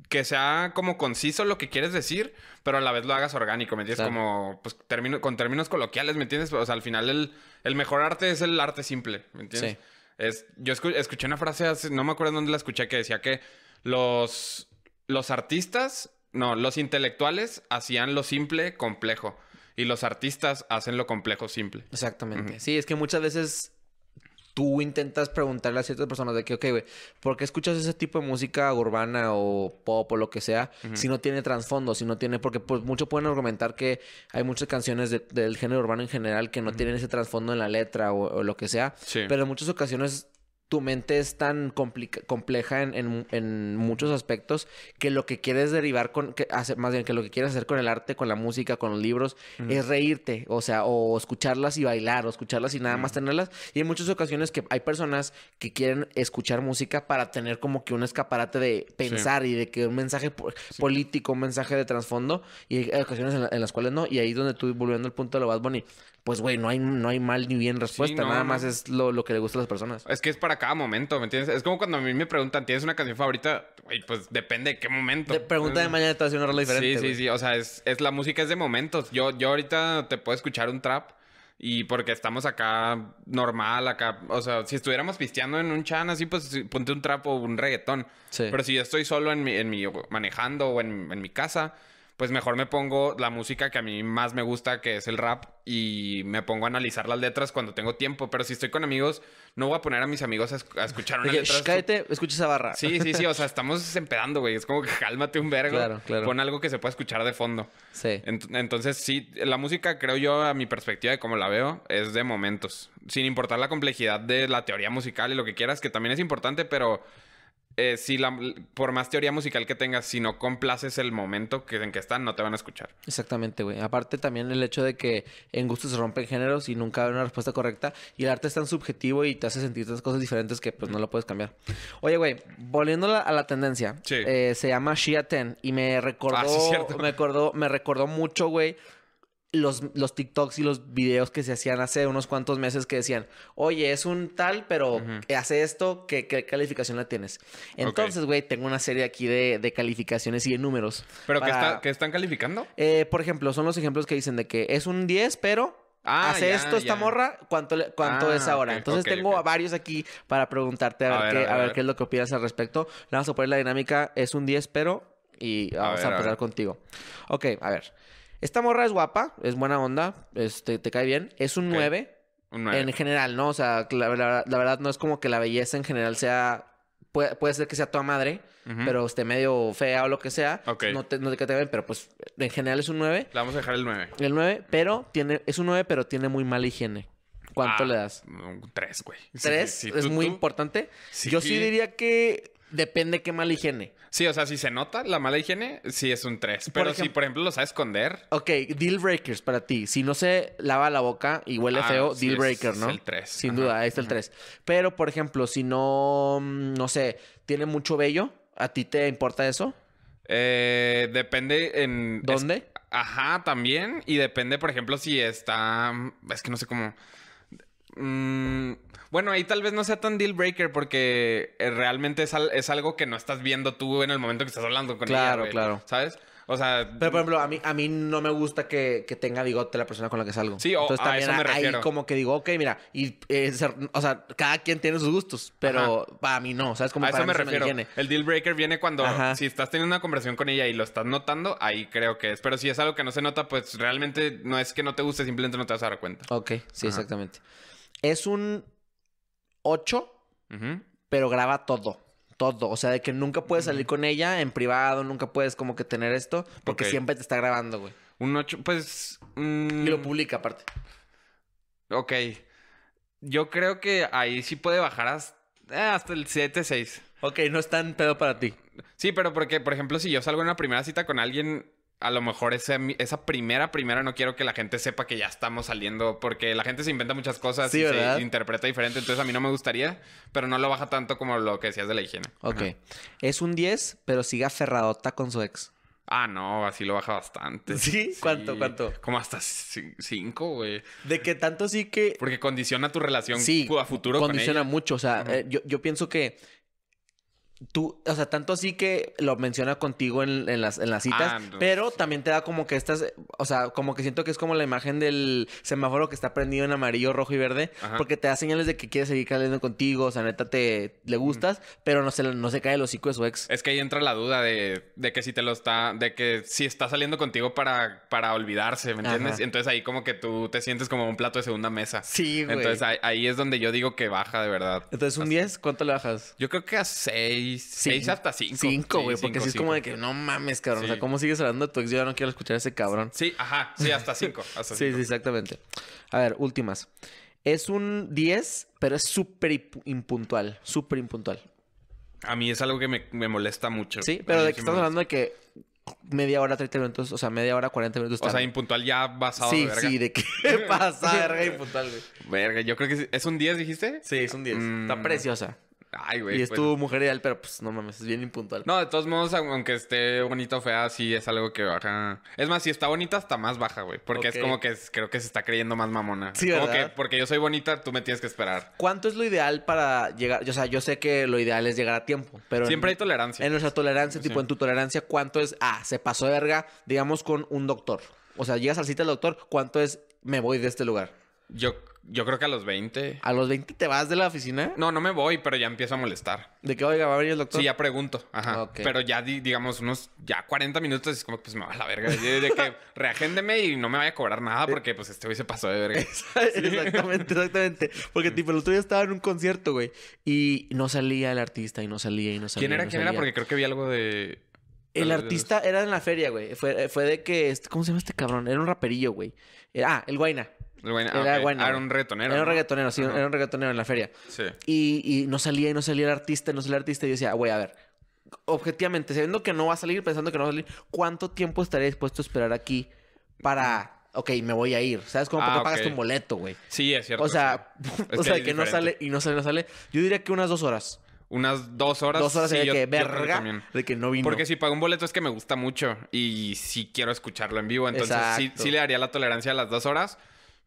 que sea como conciso lo que quieres decir, pero a la vez lo hagas orgánico, ¿me entiendes? Como, pues, con términos coloquiales, ¿me entiendes? O sea, al final el, mejor arte es el arte simple, ¿me entiendes? Es, yo escuché una frase, hace, no me acuerdo dónde la escuché, que decía que los, los artistas, no, los intelectuales hacían lo simple complejo y los artistas hacen lo complejo simple. Exactamente. Sí, es que muchas veces tú intentas preguntarle a ciertas personas de que, ok, güey, ¿por qué escuchas ese tipo de música urbana o pop o lo que sea si no tiene trasfondo, si no tiene, porque pues muchos pueden argumentar que hay muchas canciones del género urbano en general que no tienen ese trasfondo en la letra o, lo que sea, pero en muchas ocasiones tu mente es tan compleja en, en, en, muchos aspectos que lo que quieres derivar con, que más bien que lo que quieres hacer con el arte, con la música, con los libros, es reírte, o sea, o escucharlas y bailar, o escucharlas y nada más tenerlas. Y en muchas ocasiones que hay personas que quieren escuchar música para tener como que un escaparate de pensar y de que un mensaje político, un mensaje de trasfondo, y hay ocasiones en, las cuales no, y ahí es donde tú volviendo al punto de lo vas, Bunny, pues, güey, no hay, no hay mal ni bien respuesta. nada más es lo, que le gusta a las personas. Es que es para cada momento, ¿me entiendes? Es como cuando a mí me preguntan, ¿tienes una canción favorita? Y, pues depende de qué momento. pregunta de mm. mañana te hace una rola diferente. Sí, sí, sí. O sea, es, la música es de momentos. Yo, yo ahorita te puedo escuchar un trap. Y porque estamos acá normal, acá. O sea, si estuviéramos pisteando en un chan así, pues ponte un trap o un reggaetón. Sí. Pero si yo estoy solo en mi, en mi manejando o en, en mi casa, pues mejor me pongo la música que a mí más me gusta, que es el rap, y me pongo a analizar las letras cuando tengo tiempo. Pero si estoy con amigos, no voy a poner a mis amigos a, escuchar una letra. cállate, escucha esa barra. Sí, sí, sí. O sea, *laughs* estamos empedando, güey. Es como que cálmate un vergo. Pon algo que se pueda escuchar de fondo. Sí. entonces, sí, la música, creo yo, a mi perspectiva de cómo la veo, es de momentos. Sin importar la complejidad de la teoría musical y lo que quieras, que también es importante, pero eh, si la, por más teoría musical que tengas, si no complaces el momento que, en que están, no te van a escuchar. Exactamente, güey. Aparte también el hecho de que en gusto se rompen géneros y nunca hay una respuesta correcta. Y el arte es tan subjetivo y te hace sentir tantas cosas diferentes que pues no lo puedes cambiar. Oye, güey, volviendo a la, tendencia. Eh, se llama Shia Ten y me recordó, ah, me recordó, me recordó mucho, güey, los, los TikToks y los videos que se hacían hace unos cuantos meses que decían, oye, es un tal, pero hace esto, ¿qué, ¿qué, calificación la tienes? Entonces, güey, tengo una serie aquí de, calificaciones y de números. ¿Pero ¿qué, están calificando? Eh, por ejemplo, son los ejemplos que dicen de que es un 10, pero ah, hace esto esta morra, ¿cuánto, cuánto es ah, ahora? Entonces tengo varios aquí para preguntarte a, ver, qué, es lo que opinas al respecto. Le vamos a poner la dinámica, es un 10, pero... Y vamos a, hablar contigo. Ok, a ver. Esta morra es guapa, es buena onda, este, te cae bien. Es un 9. En general, ¿no? O sea, la, verdad no es como que la belleza en general sea. Puede, ser que sea tu madre, pero esté medio fea o lo que sea. No te, no te cae bien, pero pues en general es un 9. Le vamos a dejar el 9. El 9, pero tiene. Es un 9, pero tiene muy mala higiene. ¿Cuánto ah, le das? Un 3, güey. 3 es muy importante. Yo sí diría que Depende qué mala higiene. Sí, o sea, si se nota la mala higiene, sí es un 3. Pero si, por ejemplo, lo sabe esconder. Ok, deal breakers para ti. Si no se lava la boca y huele ah, feo, deal breaker, ¿no? Es el 3. Sin duda, ahí está el 3. Pero, por ejemplo, si no, no sé, tiene mucho vello, ¿a ti te importa eso? Eh, depende en... ¿Dónde? Ajá, también. Y depende, por ejemplo, si está... Es que no sé cómo... Mm, bueno, ahí tal vez no sea tan deal breaker porque eh, realmente es, algo que no estás viendo tú en el momento que estás hablando con ella. Claro, claro. ¿Sabes? O sea. Pero por ejemplo, a mí, a mí no me gusta que, tenga bigote la persona con la que salgo. Sí, o Entonces, también Ahí como que digo, ok, mira, y, eh, o sea, cada quien tiene sus gustos, pero para mí no, ¿sabes? Como a eso me refiero. el deal breaker viene cuando si estás teniendo una conversación con ella y lo estás notando, ahí creo que es. Pero si es algo que no se nota, pues realmente no es que no te guste, simplemente no te vas a dar cuenta. Ok, sí, exactamente. Es un 8, pero graba todo. Todo. O sea, de que nunca puedes salir con ella en privado, nunca puedes como que tener esto, porque siempre te está grabando, güey. Un 8, pues. Mm, y lo publica aparte. Ok. Yo creo que ahí sí puede bajar hasta, eh, hasta el 7-6. Ok, no es tan pedo para ti. Sí, pero porque, por ejemplo, si yo salgo en una primera cita con alguien a lo mejor esa, esa primera, primera no quiero que la gente sepa que ya estamos saliendo, porque la gente se inventa muchas cosas y se interpreta diferente, entonces a mí no me gustaría, pero no lo baja tanto como lo que decías de la higiene. Ok. Es un 10, pero sigue aferradota con su ex. Ah, no, así lo baja bastante. *laughs* ¿Sí? cuánto ¿Cuánto? Como hasta 5, güey. De que tanto sí que... Porque condiciona tu relación sí, a futuro. Condiciona mucho, o sea, eh, yo, yo pienso que Tú, o sea, tanto así que lo menciona contigo en, las, en las citas, ah, pero también te da como que estás o sea, como que siento que es como la imagen del semáforo que está prendido en amarillo, rojo y verde, porque te da señales de que quiere seguir caliendo contigo, o sea, neta, te le gustas, pero no se, no se cae el hocico de su ex. Es que ahí entra la duda de, que si te lo está, de que si está saliendo contigo para, para olvidarse, ¿me entiendes? Entonces ahí como que tú te sientes como un plato de segunda mesa. Sí, güey. Entonces ahí, es donde yo digo que baja de verdad. Entonces un 10, ¿cuánto le bajas? Yo creo que a 6 seis, sí. hasta cinco. Cinco, güey, porque así es como de que no mames, cabrón. O sea, ¿cómo sigues hablando de tu ex? Yo ya no quiero escuchar a ese cabrón. Sí, ajá, sí, hasta cinco. sí, sí, exactamente. A ver, últimas. Es un 10, pero es súper impuntual, súper impuntual. A mí es algo que me, molesta mucho. Sí, pero de que estamos hablando de que media hora, 30 minutos, o sea, media hora, 40 minutos. O sea, impuntual ya basado sí, verga. Sí, de qué *laughs* pasa, verga, impuntual, güey. Verga, yo creo que es un 10, dijiste. Sí, es un 10. Mm. Está preciosa. Y es pues. tu mujer ideal, pero pues no mames, es bien impuntual. No, de todos modos, aunque esté bonita o fea, sí es algo que baja. Es más, si está bonita, está más baja, güey. Porque es como que creo que se está creyendo más mamona. Sí, como que porque yo soy bonita, tú me tienes que esperar. ¿Cuánto es lo ideal para llegar? O sea, yo sé que lo ideal es llegar a tiempo, pero. Siempre hay tolerancia. En nuestra tolerancia, tipo en tu tolerancia, ¿cuánto es? Ah, se pasó verga, digamos, con un doctor. O sea, llegas al cita del doctor, ¿cuánto es me voy de este lugar? Yo yo creo que a los 20. ¿A los 20 te vas de la oficina? No, no me voy, pero ya empiezo a molestar. ¿De qué oiga va a venir el doctor? Sí, ya pregunto. Ajá. Pero ya, digamos, unos ya 40 minutos es como, que pues me va a la verga. De que *laughs* reagéndeme y no me vaya a cobrar nada porque, pues, este hoy se pasó de verga. *laughs* exactamente, exactamente. Porque, tipo, el otro día estaba en un concierto, güey, y no salía el artista y no salía y no salía. ¿Quién era? ¿Quién era? Porque creo que vi algo de. El artista era en la feria, güey. Fue, fue de que. Este, ¿Cómo se llama este cabrón? Era un raperillo, güey. Eh, ah, el Guaina era, ah, un reggaetonero. Era un reggaetonero, sí, era un reggaetonero en la feria. Sí. Y, no salía y no salía el artista, no salía el artista. Y yo decía, güey, a ver, objetivamente, sabiendo que no va a salir, pensando que no va a salir, ¿cuánto tiempo estaré dispuesto a esperar aquí para ok, me voy a ir. ¿Sabes cómo? Ah, porque pagas un boleto, güey. Sí, es cierto. O sea, *laughs* o sea que, no sale y no sale, no sale. Yo diría que unas dos horas. Unas dos horas. Dos horas que verga de que no vino. Porque si pago un boleto es que me gusta mucho y si quiero escucharlo en vivo. Entonces sí, le daría la tolerancia a las dos horas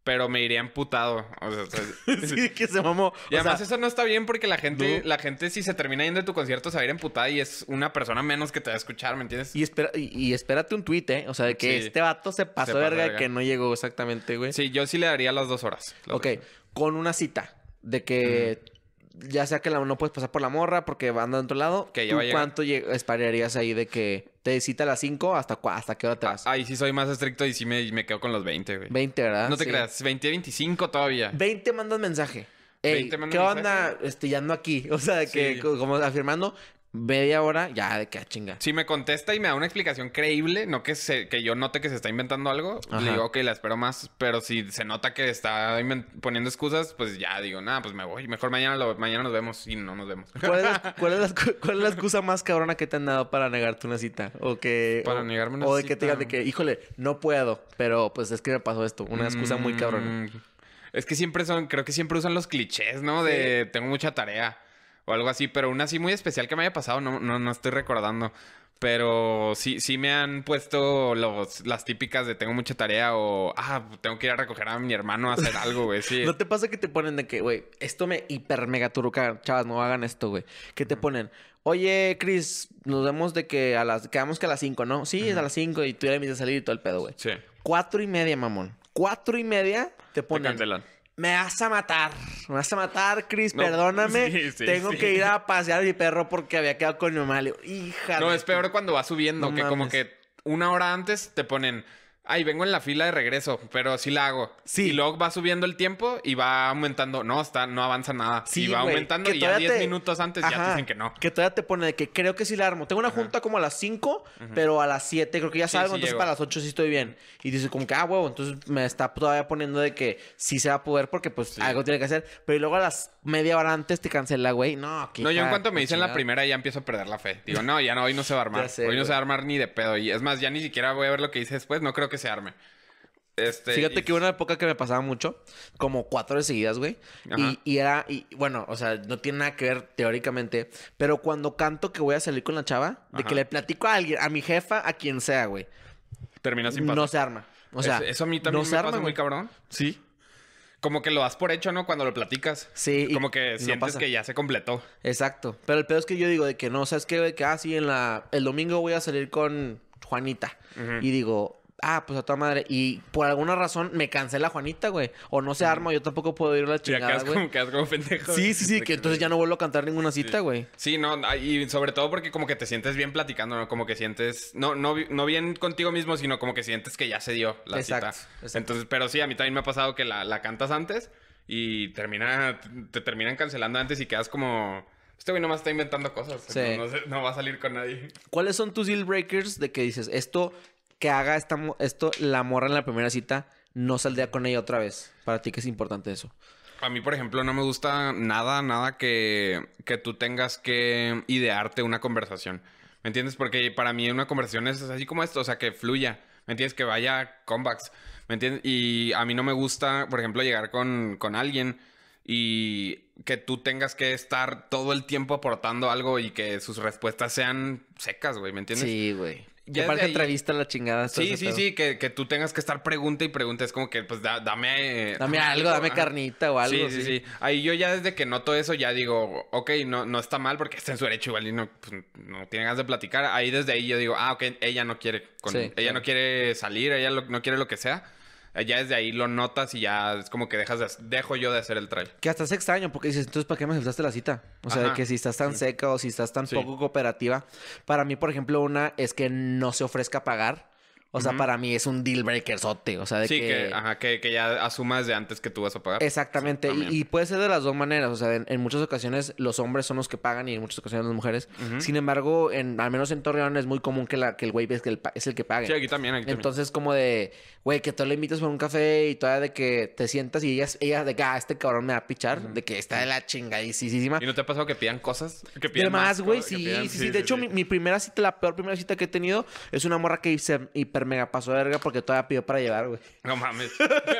pero me iría emputado. *laughs* sí, que se mamó. Y además eso no está bien porque la gente, la gente si se termina yendo de tu concierto se va a ir emputada. y es una persona menos que te va a escuchar, ¿me entiendes? Y, y, espérate un tuit, ¿eh? O sea, de que este vato se pasó, de verga, que no llegó exactamente, güey. Sí, yo sí le daría las dos horas. ok, con una cita de que ya sea que la, no puedes pasar por la morra porque van de otro lado, que ¿cuánto esperarías ahí de que te cita a las 5 hasta, hasta qué hora te ah, vas? Ahí sí soy más estricto y sí me, me quedo con los 20, güey. 20, ¿verdad? No te creas, 20, 25 todavía. 20 mandas mensaje. Ey, ¿qué onda? Este, aquí. *laughs* O sea, que como afirmando media hora, ya de qué ah, chinga. Si me contesta y me da una explicación creíble, no que se, que yo note que se está inventando algo, le digo, ok, la espero más. Pero si se nota que está poniendo excusas, pues ya digo, nada, pues me voy. Mejor mañana, mañana nos vemos y no nos vemos. *laughs* *laughs* ¿Cuál es, la, excusa más cabrona que te han dado para negarte una cita? O que. Para negarme una o de que te digan de que, híjole, no puedo, pero pues es que me pasó esto. Una excusa muy cabrona. Mm, es que siempre son, creo que siempre usan los clichés, ¿no? De tengo mucha tarea o algo así, pero una así muy especial que me haya pasado, no, no, no estoy recordando. Pero sí, sí me han puesto los, las típicas de tengo mucha tarea o, ah, tengo que ir a recoger a mi hermano a hacer algo, güey. Sí. *laughs* ¿No te pasa que te ponen de que, güey, esto me hiper mega turuca, chavas, no hagan esto, güey? Que te ponen, oye, Chris, nos vemos de que a las, quedamos que a las cinco, ¿no? Sí, es a las cinco y tú ya tienes a salir y todo el pedo, güey. Sí. Cuatro y media, mamón. Cuatro y media te ponen me vas a matar. Me vas a matar, Chris, perdóname. Tengo que ir a pasear a mi perro porque había quedado con mi mamá. hija. No, es peor cuando va subiendo, que como que una hora antes te ponen Ay, vengo en la fila de regreso, pero sí la hago. Sí. Y luego va subiendo el tiempo y va aumentando. No, está, no avanza nada. Sí, y va aumentando y ya 10 minutos antes ya dicen que no. Que todavía te pone de que creo que sí la armo. Tengo una junta como a las 5, pero a las 7 creo que ya salgo, entonces para las 8 sí estoy bien. Y dice como que, ah, huevo, entonces me está todavía poniendo de que sí se va a poder porque pues algo tiene que hacer. Pero y luego a las media hora antes te cancela, güey. No, No, yo en cuanto me dicen la primera ya empiezo a perder la fe. Digo, no, ya no, hoy no se va a armar. *laughs* hoy no se va a armar ni de pedo. Y es más, ya ni siquiera voy a ver lo que dice después. No creo que se arme. Este, Fíjate que hubo una época que me pasaba mucho, como cuatro de seguidas, güey. Y, era, y bueno, o sea, no tiene nada que ver teóricamente, pero cuando canto que voy a salir con la chava, de que le platico a alguien, a mi jefa, a quien sea, güey, termina sin pasar. no se arma. O sea, Eso, a mí también me pasa muy cabrón. Sí como que lo das por hecho, ¿no? Cuando lo platicas. Sí. Como que sientes que ya se completó. Exacto. Pero el pedo es que yo digo de que no, ¿sabes qué? es que, ah, sí, en la, el domingo voy a salir con Juanita. Y digo, ah, pues a toda madre. Y por alguna razón me cancela Juanita, güey. O no se arma, yo tampoco puedo ir a la chingada, ya quedas Como, como pendejo. Sí, sí, sí, que entonces ya no vuelvo a cantar ninguna cita, güey. Sí, no, y sobre todo porque como que te sientes bien platicando, ¿no? Como que sientes, no, no, bien contigo mismo, sino como que sientes que ya se dio la cita. Exacto. Entonces, pero sí, a mí también me ha pasado que la, cantas antes y termina, te terminan cancelando antes y quedas como... Este güey nomás está inventando cosas. no, va a salir con nadie. ¿Cuáles son tus deal breakers de que dices, esto que haga esta, esto la morra en la primera cita, no saldría con ella otra vez. Para ti que es importante eso. A mí, por ejemplo, no me gusta nada, nada que, que tú tengas que idearte una conversación. ¿Me entiendes? Porque para mí una conversación es así como esto, o sea, que fluya. ¿Me entiendes? Que vaya comebacks. ¿Me entiendes? Y a mí no me gusta, por ejemplo, llegar con, con alguien y que tú tengas que estar todo el tiempo aportando algo y que sus respuestas sean secas, güey, ¿me entiendes? Sí, güey. Y aparte entrevista la chingada. Sí, sí, sí, que, que, tú tengas que estar pregunta y pregunta. Es como que, pues, eh, dame... Dame, algo, dame carnita o algo. Sí, sí, sí, Ahí yo ya desde que noto eso ya digo, ok, no, no está mal porque está en su derecho igual y no, pues, no tiene ganas de platicar. Ahí desde ahí yo digo, ah, ok, ella no quiere, con... ella no quiere salir, ella no quiere lo que sea ya desde ahí lo notas y ya es como que dejas de, dejo yo de hacer el trail. Que hasta es extraño porque dices, entonces, ¿para qué me aceptaste la cita? O sea, de que si estás tan seca o si estás tan poco cooperativa. Para mí, por ejemplo, una es que no se ofrezca pagar. O sea, para mí es un deal breaker sote. O sea, de sí, que... que, ya asumas de antes que tú vas a pagar. Exactamente. y, puede ser de las dos maneras. O sea, en, muchas ocasiones los hombres son los que pagan y en muchas ocasiones las mujeres. Sin embargo, en, al menos en Torreón es muy común que, la, que el güey es, el, es el que pague. Sí, aquí también. Entonces, como de, güey, que tú le invitas por un café y todavía de que te sientas y ellas ella de que, ah, este cabrón me va a pichar, de que está de la chingadísima. ¿Y no te ha pasado que pidan cosas? Que pidan más, güey. Sí, sí, sí, De hecho, mi, primera cita, la peor primera cita que he tenido es una morra que hiper mega paso de verga porque todavía pidió para llevar, güey. *laughs* No mames.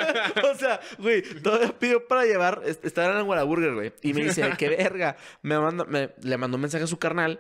*laughs* o sea, güey, todavía pidió para llevar. Estaba en Burger güey. Y me dice, qué verga. Me, le mandó un mensaje a su carnal.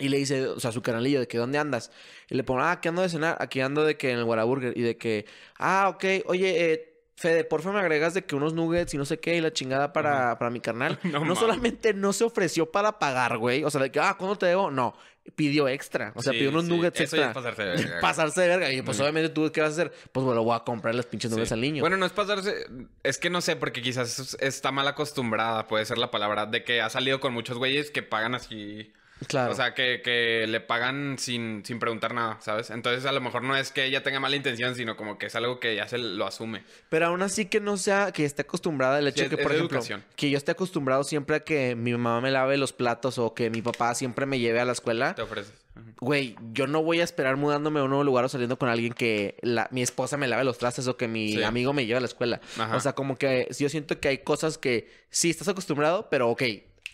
Y le dice, o sea, su canalillo, de que dónde andas. Y le pongo, ah, aquí ando de cenar, aquí ando de que en el Guaraburger. Y de que, ah, ok, oye, eh, Fede, porfa me agregas de que unos nuggets y no sé qué y la chingada para, para mi carnal. *laughs* No, no solamente no se ofreció para pagar, güey. O sea, de que, ah, ¿cuándo te debo? No pidió extra. O sea, pidió unos nuggets extra. es pasarse de verga. *laughs* pasarse de verga. Y pues obviamente tú, ¿qué vas a hacer? Pues bueno, voy a comprar las pinches nuggets al niño. Bueno, no es pasarse... Es que no sé, porque quizás está mal acostumbrada, puede ser la palabra, de que ha salido con muchos güeyes que pagan así... Claro. O sea, que, le pagan sin, sin, preguntar nada, ¿sabes? Entonces a lo mejor no es que ella tenga mala intención, sino como que es algo que ya se lo asume. Pero aún así que no sea, que esté acostumbrada al hecho que, por ejemplo, educación. que yo esté acostumbrado siempre a que mi mamá me lave los platos o que mi papá siempre me lleve a la escuela. Te ofreces. Güey, yo no voy a esperar mudándome a un nuevo lugar o saliendo con alguien que mi esposa me lave los trastes o que mi amigo me lleve a la escuela. O sea, como que yo siento que hay cosas que sí estás acostumbrado, pero ok,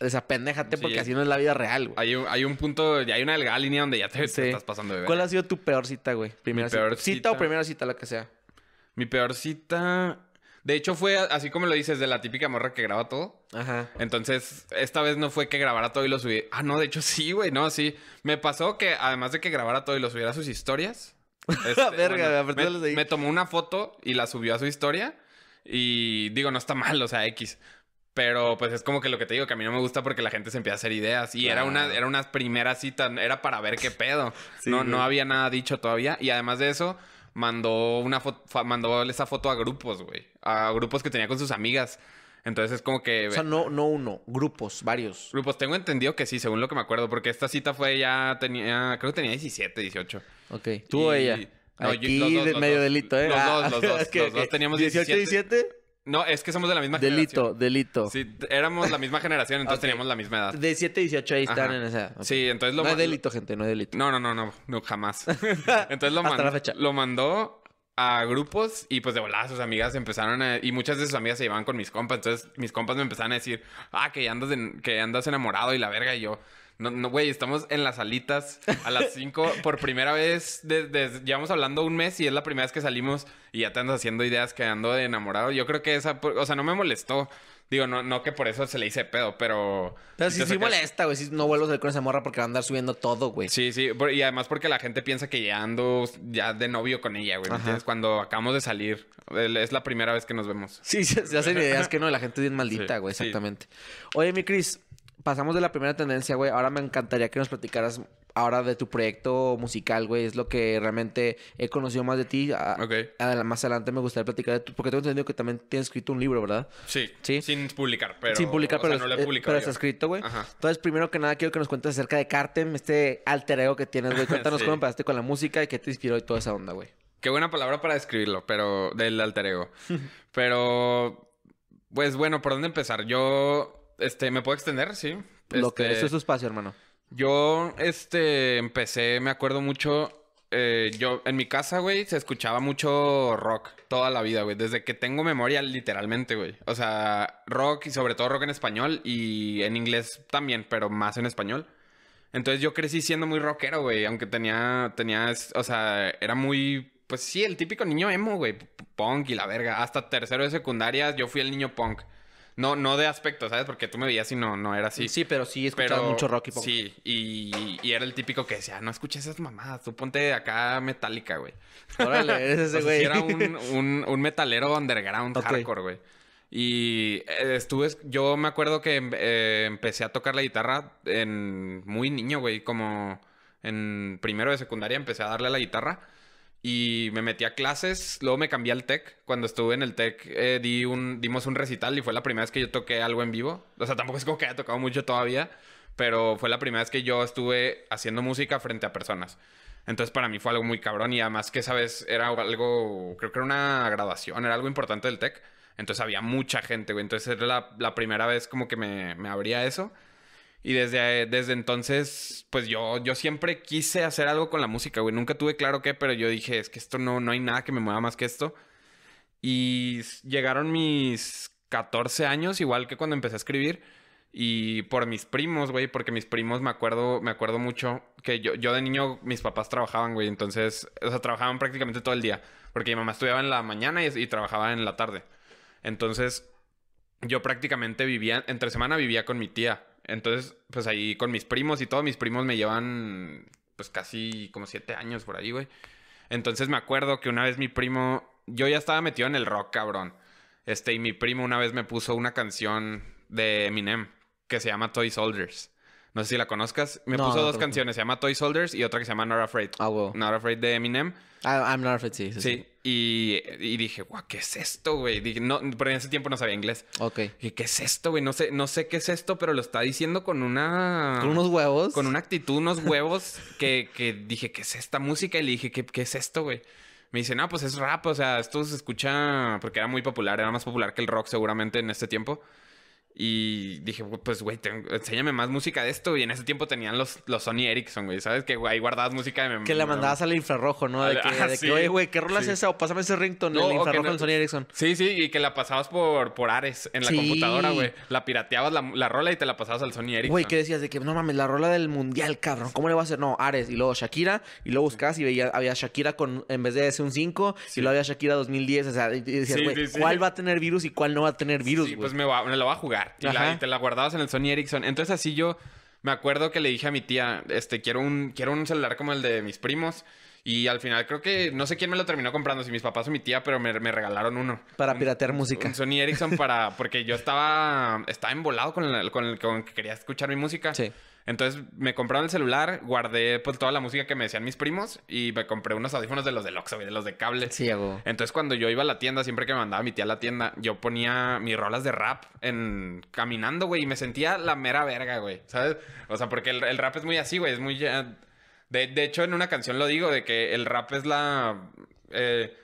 Desapendejate porque así no es la vida real, güey. Hay un, hay un punto, hay una delgada línea donde ya te, estás pasando de ¿Cuál ha sido tu peor cita, güey? ¿Primera cita? cita? o primera cita, la que sea? Mi peor cita. De hecho, fue así como lo dices, de la típica morra que graba todo. Ajá. Entonces, esta vez no fue que grabara todo y lo subiera. Ah, no, de hecho sí, güey, no, sí. Me pasó que además de que grabara todo y lo subiera a sus historias. *laughs* Este, verga, me tomó una foto y la subió a su historia. Y digo, no está mal, o sea, X. Pero pues es como que lo que te digo, que a mí no me gusta porque la gente se empieza a hacer ideas. Y era, una, era una primera cita, era para ver qué pedo. no, no había nada dicho todavía. Y además de eso, mandó una foto, mandó esa foto a grupos, güey. A grupos que tenía con sus amigas. Entonces es como que... O sea, no, no uno, grupos, varios. Grupos, tengo entendido que sí, según lo que me acuerdo, porque esta cita fue ya, tenía, creo que tenía 17, 18. Ok, tú o ella. No, medio delito, ¿eh? Los dos, los *laughs* dos. los dos teníamos 17. 18, 17. No, es que somos de la misma delito, generación. Delito, delito. Sí, éramos la misma generación, entonces *laughs* teníamos la misma edad. De 7 a 18 ahí están en esa. Sí, entonces lo mandó... No delito, gente, no delito. No, no, no, no, jamás. *laughs* entonces lo, mandó a grupos y pues de volada sus amigas empezaron a... Y muchas de sus amigas se llevaban con mis compas, entonces mis compas me empezaron a decir, ah, que andas, que andas enamorado y la verga, y yo... No, no, güey, estamos en las alitas a las 5 *laughs* por primera vez. Desde, llevamos hablando un mes y es la primera vez que salimos y ya te andas haciendo ideas que ando de enamorado. Yo creo que esa, o sea, no me molestó. Digo, no, no que por eso se le hice pedo, pero. Pero sí, sí molesta, güey. Si no vuelvo a salir con esa morra porque va a andar subiendo todo, güey. Sí, sí. Y además porque la gente piensa que ya ando ya de novio con ella, güey. ¿Entiendes? Cuando acabamos de salir. Es la primera vez que nos vemos. Sí, *laughs* se, hacen ideas que no, la gente es bien maldita, güey. exactamente. Oye, mi Cris, pasamos de la primera tendencia, güey. Ahora me encantaría que nos platicaras ahora de tu proyecto musical, güey. Es lo que realmente he conocido más de ti. Ok. más adelante me gustaría platicar de tu... Porque tengo entendido que también tienes escrito un libro, ¿verdad? Sí. Sí. Sin publicar, pero... Sin publicar, pero, lo he eh, pero está escrito, güey. Entonces, primero que nada, quiero que nos cuentes acerca de Cartem, este alter ego que tienes, güey. *laughs* Cuéntanos cómo empezaste con la música y qué te inspiró y toda esa onda, güey. Qué buena palabra para describirlo, pero... Del alter ego. *laughs* pero... Pues bueno, ¿por dónde empezar? Yo este, ¿me puedo extender? Sí. Lo que este, es su espacio, hermano. Yo, este, empecé, me acuerdo mucho. Eh, yo, en mi casa, güey, se escuchaba mucho rock toda la vida, güey. Desde que tengo memoria, literalmente, güey. O sea, rock y sobre todo rock en español y en inglés también, pero más en español. Entonces yo crecí siendo muy rockero, güey. Aunque tenía, tenía, o sea, era muy, pues sí, el típico niño emo, güey. Punk y la verga. Hasta tercero de secundaria yo fui el niño punk. No, no de aspecto, ¿sabes? Porque tú me veías y no, no era así. Sí, pero sí escuchaba mucho rock y pop. Sí, y, era el típico que decía, ah, no escuches esas mamadas, tú ponte acá metálica, güey. *laughs* Órale, ese *laughs* era un, metalero underground, hardcore, güey. Y eh, estuve, yo me acuerdo que em, eh, empecé a tocar la guitarra en muy niño, güey, como en primero de secundaria empecé a darle a la guitarra y me metí a clases, luego me cambié al tech. Cuando estuve en el tech eh, di un, dimos un recital y fue la primera vez que yo toqué algo en vivo. O sea, tampoco es como que haya tocado mucho todavía, pero fue la primera vez que yo estuve haciendo música frente a personas. Entonces para mí fue algo muy cabrón y además que sabes? era algo, creo que era una graduación, era algo importante del tech. Entonces había mucha gente, güey. Entonces era la, la primera vez como que me, me abría eso. Y desde, desde entonces, pues yo, yo siempre quise hacer algo con la música, güey. Nunca tuve claro qué, pero yo dije, es que esto no, no hay nada que me mueva más que esto. Y llegaron mis 14 años, igual que cuando empecé a escribir. Y por mis primos, güey, porque mis primos me acuerdo, me acuerdo mucho que yo, yo de niño, mis papás trabajaban, güey. Entonces, o sea, trabajaban prácticamente todo el día. Porque mi mamá estudiaba en la mañana y, y trabajaba en la tarde. Entonces, yo prácticamente vivía, entre semana vivía con mi tía entonces, pues ahí con mis primos y todo, mis primos me llevan pues casi como siete años por ahí, güey. Entonces me acuerdo que una vez mi primo, yo ya estaba metido en el rock, cabrón. Este, y mi primo una vez me puso una canción de Eminem que se llama Toy Soldiers. No sé si la conozcas. Me puso dos canciones. Se llama Toy Soldiers y otra que se llama Not Afraid. Ah, not Afraid de Eminem. Ah, I'm not afraid, sí. Sí. Y, dije, guau, ¿qué es esto, güey? Dije, no, pero en ese tiempo no sabía inglés. Ok. Dije, ¿qué es esto, güey? No sé, no sé qué es esto, pero lo está diciendo con una... Con unos huevos. Con una actitud, unos huevos que, dije, ¿qué es esta música? Y le dije, ¿qué, qué es esto, güey? me dice, no, pues es rap, o sea, esto se escucha porque era muy popular, era más popular que el rock seguramente en este tiempo. Y dije, pues, güey, enséñame más música de esto. Y en ese tiempo tenían los, los Sony Ericsson, güey. ¿Sabes? Que ahí guardabas música de Que la mandabas al infrarrojo, ¿no? De que, *laughs* ah, güey, ¿qué rola es esa? O pásame ese rington, no, el infrarrojo del Sony Ericsson. Sí, sí, y que la pasabas por, por Ares en la computadora, güey. La pirateabas la, rola y te la pasabas al Sony Ericsson. Güey, ¿qué decías? De que, no mames, la rola del mundial, cabrón. ¿Cómo le va a hacer? No, Ares. Y luego Shakira. Y luego buscabas y veía, había Shakira con, en vez de ese un 5, y luego había Shakira 2010. O sea, y decías, güey, ¿cuál va a tener virus y cuál no va a tener virus, Pues me, va, va a jugar. Y, la, y, te la guardabas en el Sony Ericsson. Entonces así yo me acuerdo que le dije a mi tía, este, quiero un, quiero un celular como el de mis primos. Y al final creo que no sé quién me lo terminó comprando, si mis papás o mi tía, pero me, regalaron uno. Para piratear música. Un Sony Ericsson para. Porque yo estaba. Estaba embolado con, con el que quería escuchar mi música. Sí. Entonces me compraron el celular, guardé pues, toda la música que me decían mis primos y me compré unos audífonos de los de y de los de cable. Ciego. Entonces cuando yo iba a la tienda, siempre que me mandaba mi tía a la tienda, yo ponía mis rolas de rap en caminando, güey, y me sentía la mera verga, güey, ¿sabes? O sea, porque el, rap es muy así, güey, es muy... Eh, de, hecho, en una canción lo digo, de que el rap es la... Eh,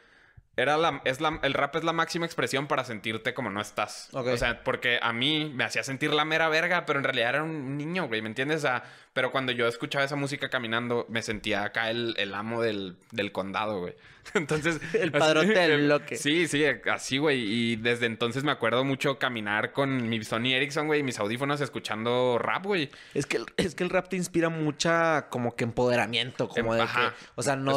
era la, es la, el rap es la máxima expresión para sentirte como no estás. O sea, porque a mí me hacía sentir la mera verga, pero en realidad era un niño, güey, ¿me entiendes? O sea, pero cuando yo escuchaba esa música caminando, me sentía acá el, amo del, condado, güey. *laughs* Entonces. *laughs* el padrote del bloque. Sí, sí, así, güey. Y desde entonces me acuerdo mucho caminar con mi Sony Ericsson, güey, y mis audífonos escuchando rap, güey. Es que, es que el rap te inspira mucha, como que empoderamiento, em, como de ajá. que. O sea, no,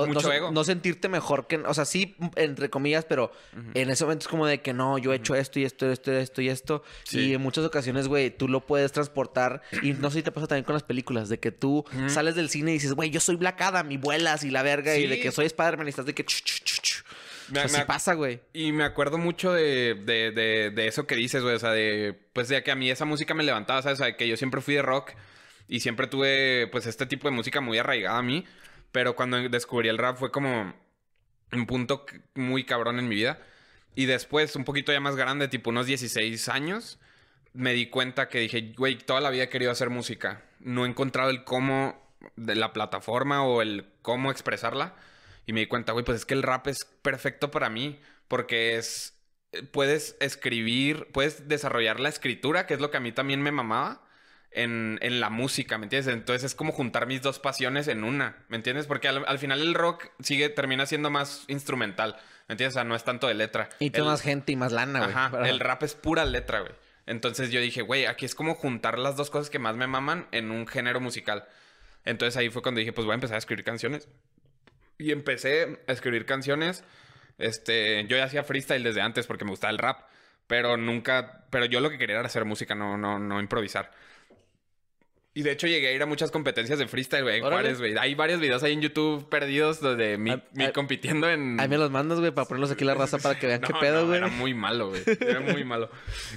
sentirte mejor que. O sea, sí, entre comillas, pero en ese momento es como de que no, yo he hecho esto y esto, esto, y esto y esto. Y en muchas ocasiones, güey, tú lo puedes transportar. Y no sé si te pasa también con las películas de que tú sales del cine y dices, güey, yo soy blacada, mi vuelas y la verga, y de que soy spider y estás de que... Chu, chu, me, pasa, güey. Y me acuerdo mucho de, de, de, eso que dices, güey. O sea, de, pues de que a mí esa música me levantaba, ¿sabes? O sea, que yo siempre fui de rock y siempre tuve, pues, este tipo de música muy arraigada a mí. Pero cuando descubrí el rap fue como un punto muy cabrón en mi vida. Y después, un poquito ya más grande, tipo unos 16 años, me di cuenta que dije, güey, toda la vida he querido hacer música. No he encontrado el cómo de la plataforma o el cómo expresarla. Y me di cuenta, güey, pues es que el rap es perfecto para mí porque es... Eh, puedes escribir, puedes desarrollar la escritura, que es lo que a mí también me mamaba. En, la música, ¿me entiendes? Entonces es como juntar mis dos pasiones en una, ¿me entiendes? Porque al, final el rock sigue, termina siendo más instrumental, ¿me entiendes? O sea, no es tanto de letra. Y tú más gente y más lana, güey. Ajá, el rap es pura letra, güey. Entonces yo dije, güey, aquí es como juntar las dos cosas que más me maman en un género musical. Entonces ahí fue cuando dije, pues voy a empezar a escribir canciones. Y empecé a escribir canciones. Este, yo ya hacía freestyle desde antes porque me gustaba el rap, pero nunca, pero yo lo que quería era hacer música, no, no, no improvisar. Y de hecho llegué a ir a muchas competencias de freestyle, güey, en Juárez, güey. Hay varios videos ahí en YouTube perdidos donde mi, mi compitiendo en... Ahí me los mandas, güey, para ponerlos aquí la raza para que vean *laughs* qué pedo, güey. era muy malo, güey. Era muy malo.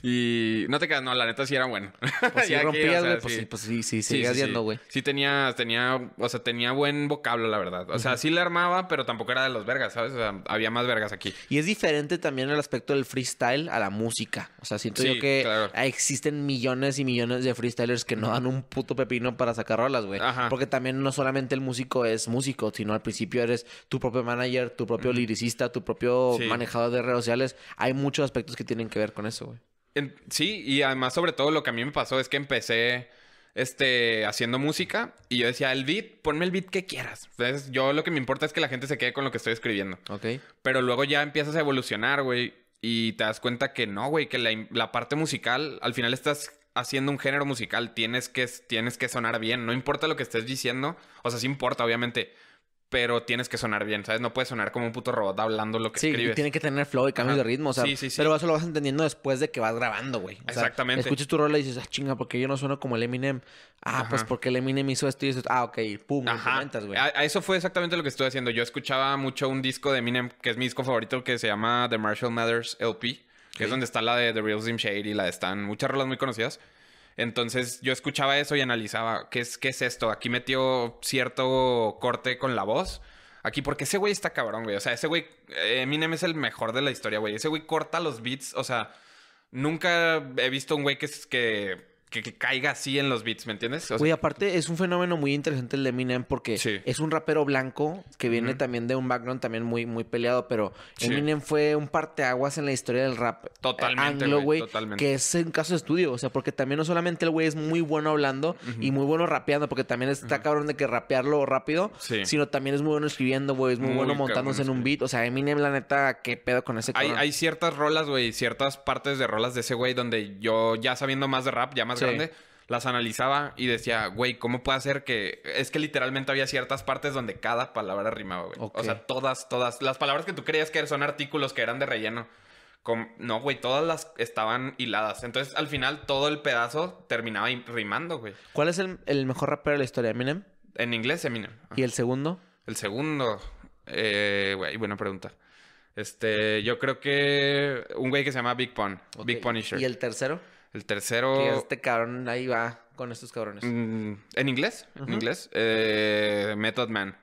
Y no te quedas, no, la neta sí era bueno. Pues sí *laughs* rompías, pues, sí. pues sí, sí, güey. Sí, tenía, tenía, o sea, tenía buen vocablo, la verdad. O sea, sí le armaba, pero tampoco era de los vergas, ¿sabes? O sea, había más vergas aquí. Y es diferente también el aspecto del freestyle a la música. O sea, siento yo que existen millones y millones de freestylers que no dan un puto pepino para sacar rolas, güey. Porque también no solamente el músico es músico, sino al principio eres tu propio manager, tu propio lyricista, tu propio manejador de redes sociales. Hay muchos aspectos que tienen que ver con eso, güey. Sí, y además sobre todo lo que a mí me pasó es que empecé este, haciendo música y yo decía, el beat, ponme el beat que quieras. Entonces, yo lo que me importa es que la gente se quede con lo que estoy escribiendo. Ok. Pero luego ya empiezas a evolucionar, güey, y te das cuenta que no, güey, que la, parte musical, al final estás haciendo un género musical, tienes que, tienes que sonar bien. No importa lo que estés diciendo. O sea, sí importa, obviamente. Pero tienes que sonar bien, ¿sabes? No puedes sonar como un puto robot hablando lo que escribes. Sí, tiene que tener flow y cambios de ritmo, o sea. pero eso lo vas entendiendo después de que vas grabando, güey. Exactamente. escuchas tu rol y dices, ah, chinga, porque yo no sueno como el Eminem. Ah, pues porque el Eminem hizo esto y eso. Ah, ok, pum, comentas, güey. eso fue exactamente lo que estuve haciendo. Yo escuchaba mucho un disco de Eminem, que es mi disco favorito, que se llama The Marshall Mathers LP que es donde está la de The Real Slim y la de Stan, muchas rolas muy conocidas. Entonces yo escuchaba eso y analizaba, ¿qué es, es esto? Aquí metió cierto corte con la voz. Aquí, porque ese güey está cabrón, güey. O sea, ese güey, eh, Eminem es el mejor de la historia, güey. Ese güey corta los beats, o sea, nunca he visto un güey que, que que, caiga así en los beats, ¿me entiendes? Oye, aparte es un fenómeno muy interesante el de Eminem porque es un rapero blanco que viene también de un background también muy, muy peleado, pero Eminem fue un parteaguas en la historia del rap eh, totalmente, anglo, güey, que es un caso de estudio, o sea, porque también no solamente el güey es muy bueno hablando y muy bueno rapeando, porque también está cabrón de que rapearlo rápido, sino también es muy bueno escribiendo, güey, es muy, bueno montándose en un beat, o sea, Eminem la neta, qué pedo con ese hay, hay ciertas rolas, güey, ciertas partes de rolas de ese güey donde yo ya sabiendo más de rap, ya más las analizaba y decía, güey, ¿cómo puede ser que...? Es que literalmente había ciertas partes donde cada palabra rimaba, güey. O sea, todas, todas. Las palabras que tú creías que son artículos que eran de relleno. No, güey, todas las estaban hiladas. Entonces, al final, todo el pedazo terminaba rimando, güey. ¿Cuál es el, mejor rapero de la historia? ¿Eminem? En inglés, Eminem. ¿Y el segundo? El segundo... Eh, güey, buena pregunta. Este, yo creo que un güey que se llama Big Pun. Big Punisher. ¿Y el tercero? El tercero. este cabrón ahí va con estos cabrones. Mm, en inglés, en inglés. Eh, Method Man.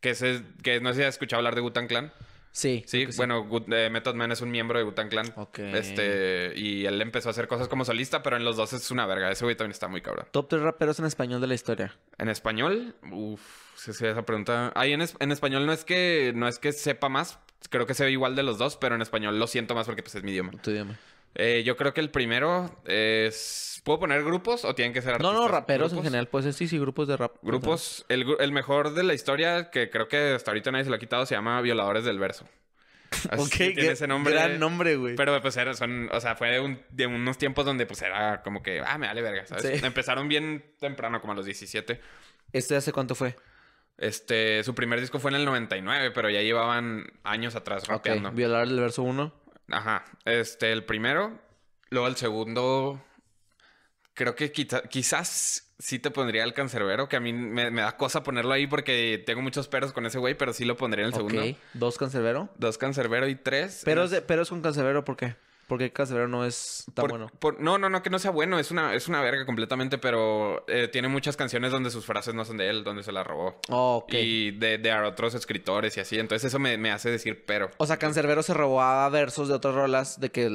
Que, es, que no sé si has escuchado hablar de Gutan Clan. Sí. Sí, bueno, eh, Method Man es un miembro de Gutan Clan. Ok. Este, y él empezó a hacer cosas como solista, pero en los dos es una verga. Ese güey también está muy cabrón. Top tres raperos en español de la historia. ¿En español? Uf, esa pregunta. Ahí en, español no es que no es que sepa más. Creo que se ve igual de los dos, pero en español lo siento más porque pues es mi idioma. Tu idioma. Eh, yo creo que el primero es. ¿Puedo poner grupos o tienen que ser artistas? No, no, raperos en general. Pues sí, sí, grupos de rap. Pues, grupos. El, el, mejor de la historia, que creo que hasta ahorita nadie se lo ha quitado, se llama Violadores del Verso. *laughs* Ok. tiene ese nombre. Gran nombre, güey. Pero pues era, son, o sea, fue de, unos tiempos donde pues era como que, ah, me vale verga, ¿sabes? Empezaron bien temprano, como a los 17. ¿Este hace cuánto fue? Este, su primer disco fue en el 99, pero ya llevaban años atrás rapeando. Okay. Violadores del Verso 1. Ajá. Este, el primero. Luego el segundo. Creo que quizá, quizás sí te pondría el cancerbero, que a mí me, da cosa ponerlo ahí porque tengo muchos perros con ese güey, pero sí lo pondría en el segundo. ¿Dos cancerbero? Dos cancerbero y tres. Pero, es pero es con cancerbero, ¿por qué? Porque Canserbero no es tan bueno. no, no, no, que no sea bueno. Es una, es una verga completamente, pero eh, tiene muchas canciones donde sus frases no son de él, donde se las robó. Oh, ok. Y de, de otros escritores y así. Entonces eso me, me, hace decir pero. O sea, Cancerbero se a versos de otras rolas de que...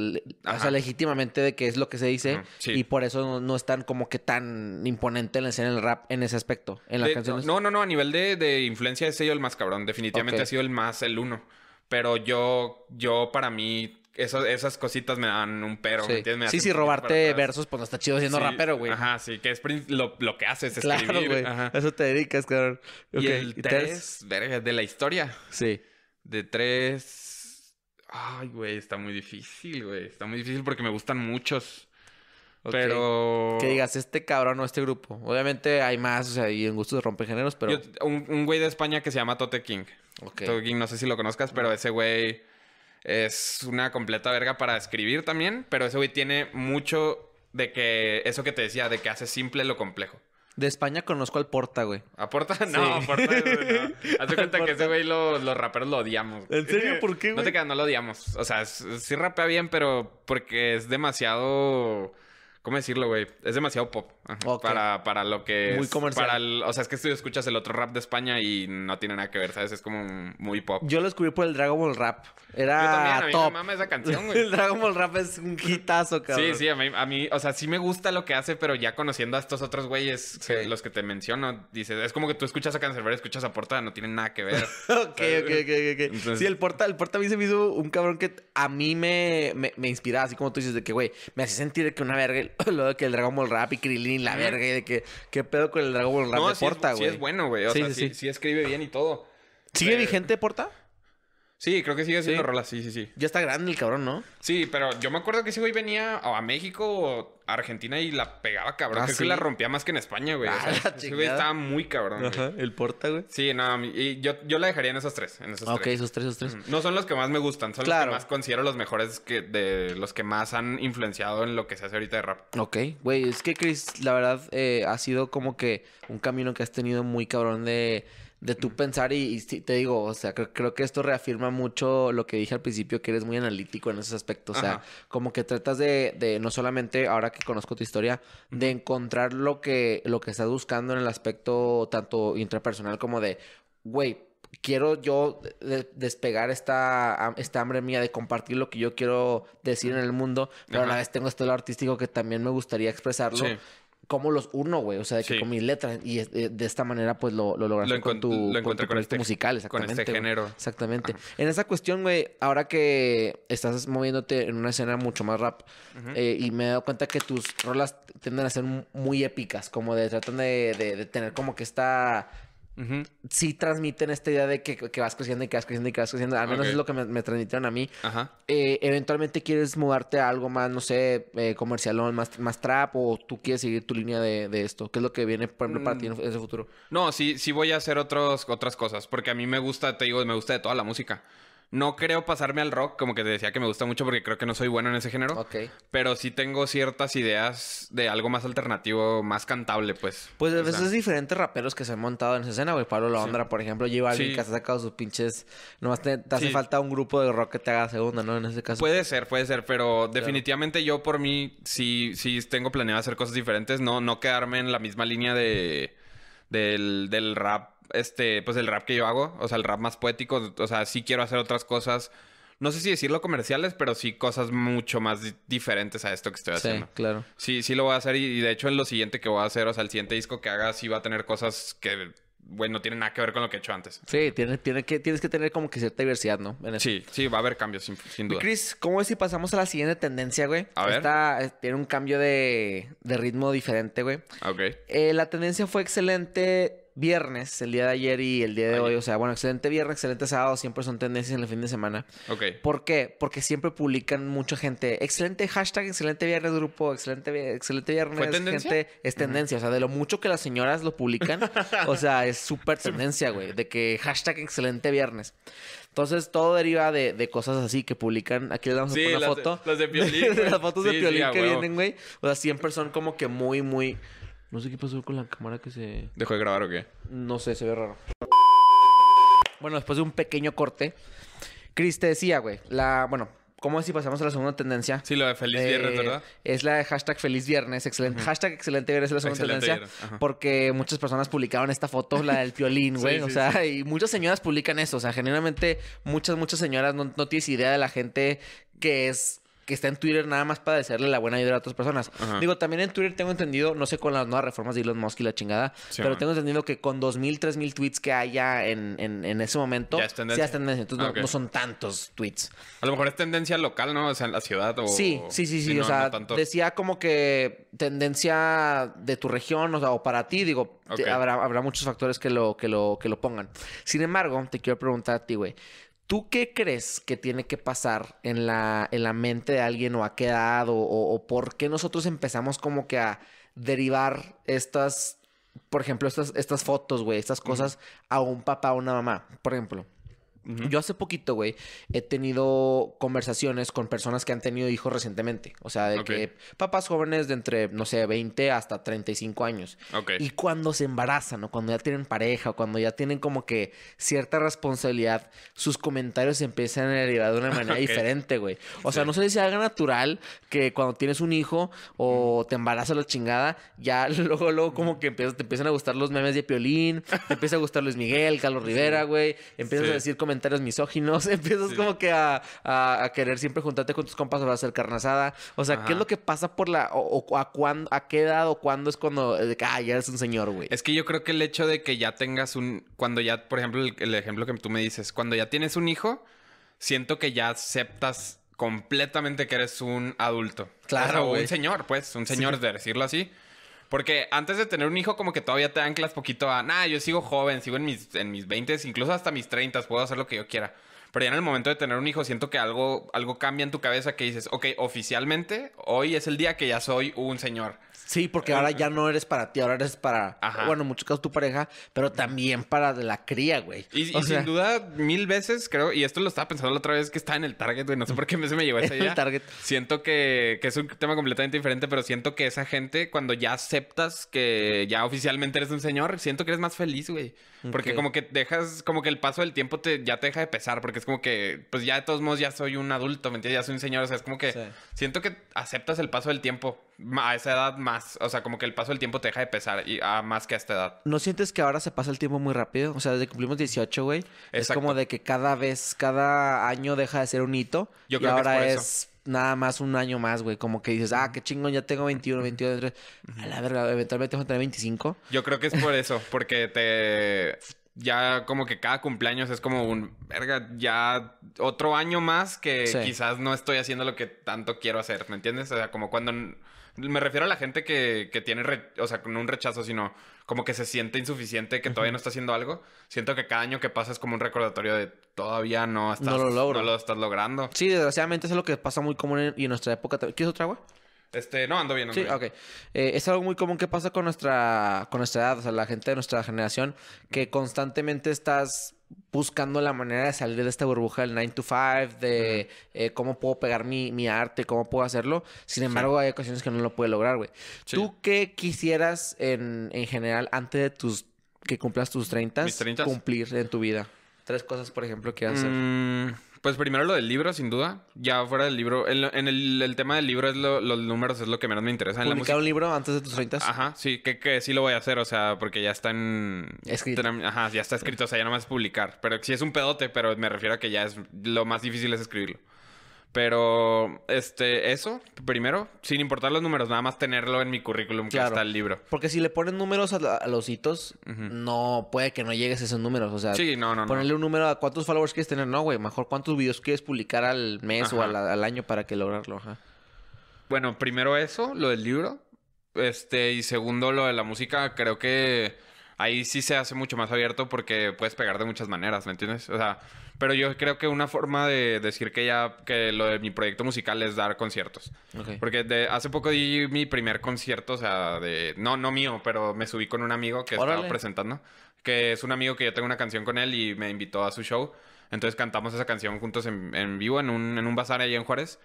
O sea, legítimamente de que es lo que se dice. Y por eso no, es tan como que tan imponente en la escena del rap en ese aspecto. En las canciones. No, no, no. A nivel de, de influencia es ello el más cabrón. Definitivamente ha sido el más, el uno. Pero yo, yo para mí esas cositas me dan un pero. Sí, ¿me sí, sí, robarte versos, pues no está chido siendo rapero, güey. Ajá, sí, que es lo, que haces, es claro, escribir. Eso te dedicas, cabrón. Y el tres, verga, de la historia. Sí. De tres. Ay, güey, está muy difícil, güey. Está muy difícil porque me gustan muchos. Pero. Que digas, este cabrón o este grupo. Obviamente hay más, o sea, y en de de géneros, pero. un, güey de España que se llama Tote King. Tote King, no sé si lo conozcas, pero ese güey es una completa verga para escribir también, pero ese güey tiene mucho de que eso que te decía, de que hace simple lo complejo. De España conozco al Porta, güey. ¿A Porta? *laughs* No, sí. Porta, *laughs* Hazte cuenta que ese güey los raperos lo odiamos. ¿En serio? ¿Por qué, güey? No te quedas, no lo odiamos. O sea, sí rapea bien, pero porque es demasiado ¿Cómo decirlo, güey? Es demasiado pop. Para, para lo que. Muy comercial. Para el, o sea, es que tú escuchas el otro rap de España y no tiene nada que ver, ¿sabes? Es como muy pop. Yo lo descubrí por el Dragon Ball Rap. Era Yo también, a mí Me mama esa canción, güey. *laughs* el Dragon Ball Rap es un hitazo, cabrón. Sí, sí, a mí, o sea, sí me gusta lo que hace, pero ya conociendo a estos otros güeyes, los que te menciono, dices, es como que tú escuchas a y escuchas a Porta, no tienen nada que ver. *laughs* ok, ok, ok, ok. Sí, el Porta, el Porta a mí se me hizo un cabrón que a mí me, me, inspiraba, así como tú dices, de que, güey, me hace sentir que una verga *laughs* Lo de que el Dragon Ball Rap y Krillin, la verga, y de que, ¿qué pedo con el Dragon Ball Rap de Porta, güey? Sí, es bueno, güey. O sea, sí, escribe bien y todo. ¿Sigue vigente Porta? Sí, creo que sigue haciendo sí. sí, sí, sí. Ya está grande el cabrón, ¿no? Sí, pero yo me acuerdo que ese güey venía a México o a Argentina y la pegaba cabrón. Ah, creo que la rompía más que en España, güey. Ah, güey estaba muy cabrón. Ajá, el porta, güey. Sí, no, y yo, yo la dejaría en esos tres. ok, tres. esos tres, esos tres. No son los que más me gustan, son los que más considero los mejores que de los que más han influenciado en lo que se hace ahorita de rap. Ok, güey, es que Chris, la verdad, eh, ha sido como que un camino que has tenido muy cabrón de de tu pensar y, te digo, o sea, creo, que esto reafirma mucho lo que dije al principio, que eres muy analítico en esos aspectos, o sea, como que tratas de, no solamente, ahora que conozco tu historia, de encontrar lo que, lo que estás buscando en el aspecto tanto intrapersonal como de, güey, quiero yo despegar esta, esta hambre mía de compartir lo que yo quiero decir en el mundo, pero a la vez tengo esto lado artístico que también me gustaría expresarlo cómo los uno, güey. O sea, de que con mis letras. Y eh, de esta manera, pues lo, lo lograste con tu, lo con, proyecto este musical, exactamente. Con este género. Exactamente. En esa cuestión, güey, ahora que estás moviéndote en una escena mucho más rap, eh, y me he dado cuenta que tus rolas tienden a ser muy épicas, como de tratan de, de tener como que esta si Sí transmiten esta idea de que, vas creciendo y que vas creciendo y que vas creciendo. Al menos es lo que me, transmitieron a mí. Eh, eventualmente quieres mudarte a algo más, no sé, eh, Comercial o más, más trap o tú quieres seguir tu línea de, esto. ¿Qué es lo que viene, por ejemplo, para ti en, mm. ese futuro? No, sí, sí voy a hacer otras cosas porque a mí me gusta, te digo, me gusta de toda la música. No creo pasarme al rock, como que te decía que me gusta mucho porque creo que no soy bueno en ese género. Ok. Pero sí tengo ciertas ideas de algo más alternativo, más cantable, pues. Pues a veces diferentes raperos que se han montado en esa escena, güey. Pablo Londra, por ejemplo, lleva alguien ha sacado sus pinches. Nomás te, te hace falta un grupo de rock que te haga segunda, ¿no? En ese caso. Puede ser, puede ser, pero definitivamente yo por mí sí, sí tengo planeado hacer cosas diferentes, no, no quedarme en la misma línea de, del, del rap este, pues el rap que yo hago, o sea, el rap más poético, o sea, sí quiero hacer otras cosas, no sé si decirlo comerciales, pero sí cosas mucho más diferentes a esto que estoy haciendo. Sí, claro. Sí, sí lo voy a hacer y, de hecho en lo siguiente que voy a hacer, o sea, el siguiente disco que haga sí va a tener cosas que, bueno, no tienen nada que ver con lo que he hecho antes. Sí, tiene, tiene que, tienes que tener como que cierta diversidad, ¿no? sí, sí, va a haber cambios, sin, duda. Chris, ¿cómo es si pasamos a la siguiente tendencia, güey? A ver. Eh, tiene un cambio de, ritmo diferente, güey. Ok. Eh, la tendencia fue excelente viernes, el día de ayer y el día de hoy. O sea, bueno, excelente viernes, excelente sábado, siempre son tendencias en el fin de semana. Ok. ¿Por qué? Porque siempre publican mucha gente. Excelente hashtag, excelente viernes grupo, excelente, excelente viernes. Gente, es tendencia. O sea, de lo mucho que las señoras lo publican, *laughs* o sea, es súper tendencia, güey. De que hashtag excelente viernes. Entonces, todo deriva de, cosas así que publican. Aquí les damos una foto. las de Piolín. *laughs* las fotos de Piolín que vienen, güey. O sea, siempre son como que muy, muy... No sé qué pasó con la cámara que se... ¿Dejó de grabar o qué? No sé, se ve raro. Bueno, después de un pequeño corte, Chris te decía, güey, la... Bueno, ¿Cómo es si pasamos a la segunda tendencia? Sí, la de feliz viernes, eh, ¿verdad? Es la de hashtag feliz viernes. Excelente, Hashtag excelente viernes es la segunda tendencia. Porque muchas personas publicaron esta foto, la del violín, *laughs* güey. o sea, y muchas señoras publican eso. O sea, generalmente muchas, muchas señoras no tienes idea de la gente que es que está en Twitter nada más para desearle la buena ayuda a otras personas. Digo, también en Twitter tengo entendido, no sé con las nuevas reformas de Elon Musk y la chingada, pero tengo entendido que con 2.000, 3.000 tweets que haya en, en, ese momento, ya es tendencia. Entonces ah, no, son tantos tweets. A lo mejor es tendencia local, ¿no? O sea, en la ciudad o... Sí, sí, sí, sí. o sea, decía como que tendencia de tu región o, sea, o para ti, digo, habrá, habrá muchos factores que lo, que, lo, que lo pongan. Sin embargo, te quiero preguntar a ti, güey. ¿Tú qué crees que tiene que pasar en la, en la mente de alguien o ha quedado o, o, por qué nosotros empezamos como que a derivar estas, por ejemplo, estas, estas fotos, güey, estas cosas a un papá o una mamá? Por ejemplo, yo hace poquito, güey, he tenido conversaciones con personas que han tenido hijos recientemente. O sea, de que papás jóvenes de entre, no sé, 20 hasta 35 años. Y cuando se embarazan o cuando ya tienen pareja o cuando ya tienen como que cierta responsabilidad, sus comentarios empiezan a derivar de una *laughs* manera diferente, güey. O sea, no se si haga natural que cuando tienes un hijo o te embarazas la chingada, ya *laughs* luego, luego como que te empiezan a gustar los memes de Piolín, te empieza a gustar Luis Miguel, Carlos Rivera, güey. Empiezas a decir como comentarios misóginos, *laughs* empiezas como que a, querer siempre juntarte con tus compas para hacer carnazada, O sea, ¿qué es lo que pasa por la. o, a, cuándo, a qué edad o cuándo es cuando. Eh, de ah, ya eres un señor, güey. Es que yo creo que el hecho de que ya tengas un. cuando ya, por ejemplo, el, ejemplo que tú me dices, cuando ya tienes un hijo, siento que ya aceptas completamente que eres un adulto. Claro. O un señor, pues, un señor de decirlo así. Porque antes de tener un hijo, como que todavía te anclas poquito a, nah, yo sigo joven, sigo en mis, en mis 20, incluso hasta mis 30, puedo hacer lo que yo quiera. Pero ya en el momento de tener un hijo, siento que algo, algo cambia en tu cabeza que dices, ok, oficialmente, hoy es el día que ya soy un señor. Sí, porque ahora ya no eres para ti, ahora eres para, bueno, en muchos casos tu pareja, pero también para la cría, güey. Y, sin duda, mil veces creo, y esto lo estaba pensando la otra vez que está en el Target, güey, no sé por qué se me llegó *laughs* esa idea. target. Siento que, es un tema completamente diferente, pero siento que esa gente, cuando ya aceptas que ya oficialmente eres un señor, siento que eres más feliz, güey. Porque como que dejas, como que el paso del tiempo te, ya te deja de pesar, porque es como que, pues ya de todos modos ya soy un adulto, ¿me entiendes? Ya soy un señor, o sea, es como que siento que aceptas el paso del tiempo a esa edad más. O sea, como que el paso del tiempo te deja de pesar y, a ah, más que a esta edad. ¿No sientes que ahora se pasa el tiempo muy rápido? O sea, desde cumplimos 18, güey. Es como de que cada vez, cada año deja de ser un hito. Yo creo y ahora es, nada más un año más, güey. Como que dices, ah, qué chingón, ya tengo 21, 22, 23. A la verga, eventualmente tengo que tener 25. Yo creo que es por eso, porque te. Ya como que cada cumpleaños es como un, verga, ya otro año más que quizás no estoy haciendo lo que tanto quiero hacer, ¿me entiendes? O sea, como cuando me refiero a la gente que, tiene, o sea, no un rechazo, sino como que se siente insuficiente, que todavía no está haciendo algo. Siento que cada año que pasa es como un recordatorio de todavía no estás, lo, estás logrando. Sí, desgraciadamente es lo que pasa muy común en, y en nuestra época. ¿Quieres otra agua? Este, no, ando bien. Ando sí, ok. Eh, es algo muy común que pasa con nuestra, con nuestra edad, o sea, la gente de nuestra generación, que constantemente estás buscando la manera de salir de esta burbuja del 9 to 5, de eh, cómo puedo pegar mi, arte, cómo puedo hacerlo. Sin embargo, hay ocasiones que no lo puede lograr, güey. ¿Tú qué quisieras en, en, general antes de tus que cumplas tus 30, 30, cumplir en tu vida? Tres cosas, por ejemplo, que hacer. Mm, pues primero lo del libro, sin duda. Ya fuera del libro. En, el, tema del libro es los números es lo que menos me interesa. ¿Publicar un libro antes de tus 30? Ajá, sí, que, sí lo voy a hacer, o sea, porque ya está en... Escrito. Ajá, ya está escrito, o sea, ya no es publicar. Pero sí es un pedote, pero me refiero a que ya es... Lo más difícil es escribirlo. Pero, este, eso, primero, sin importar los números, nada más tenerlo en mi currículum que está el libro. Porque si le pones números a, los hitos, no puede que no llegues a esos números. O sea, sí, ponerle un número a cuántos followers quieres tener, no, güey. Mejor cuántos videos quieres publicar al mes o al, al, año para que lograrlo, ajá. Bueno, primero eso, lo del libro. Este, y segundo, lo de la música, creo que ahí sí se hace mucho más abierto porque puedes pegar de muchas maneras, ¿me entiendes? O sea, pero yo creo que una forma de decir que ya que lo de mi proyecto musical es dar conciertos. Porque hace poco di mi primer concierto, o sea, de no no mío, pero me subí con un amigo que estaba presentando, que es un amigo que yo tengo una canción con él y me invitó a su show. Entonces cantamos esa canción juntos en, vivo en un, en un bazar ahí en Juárez.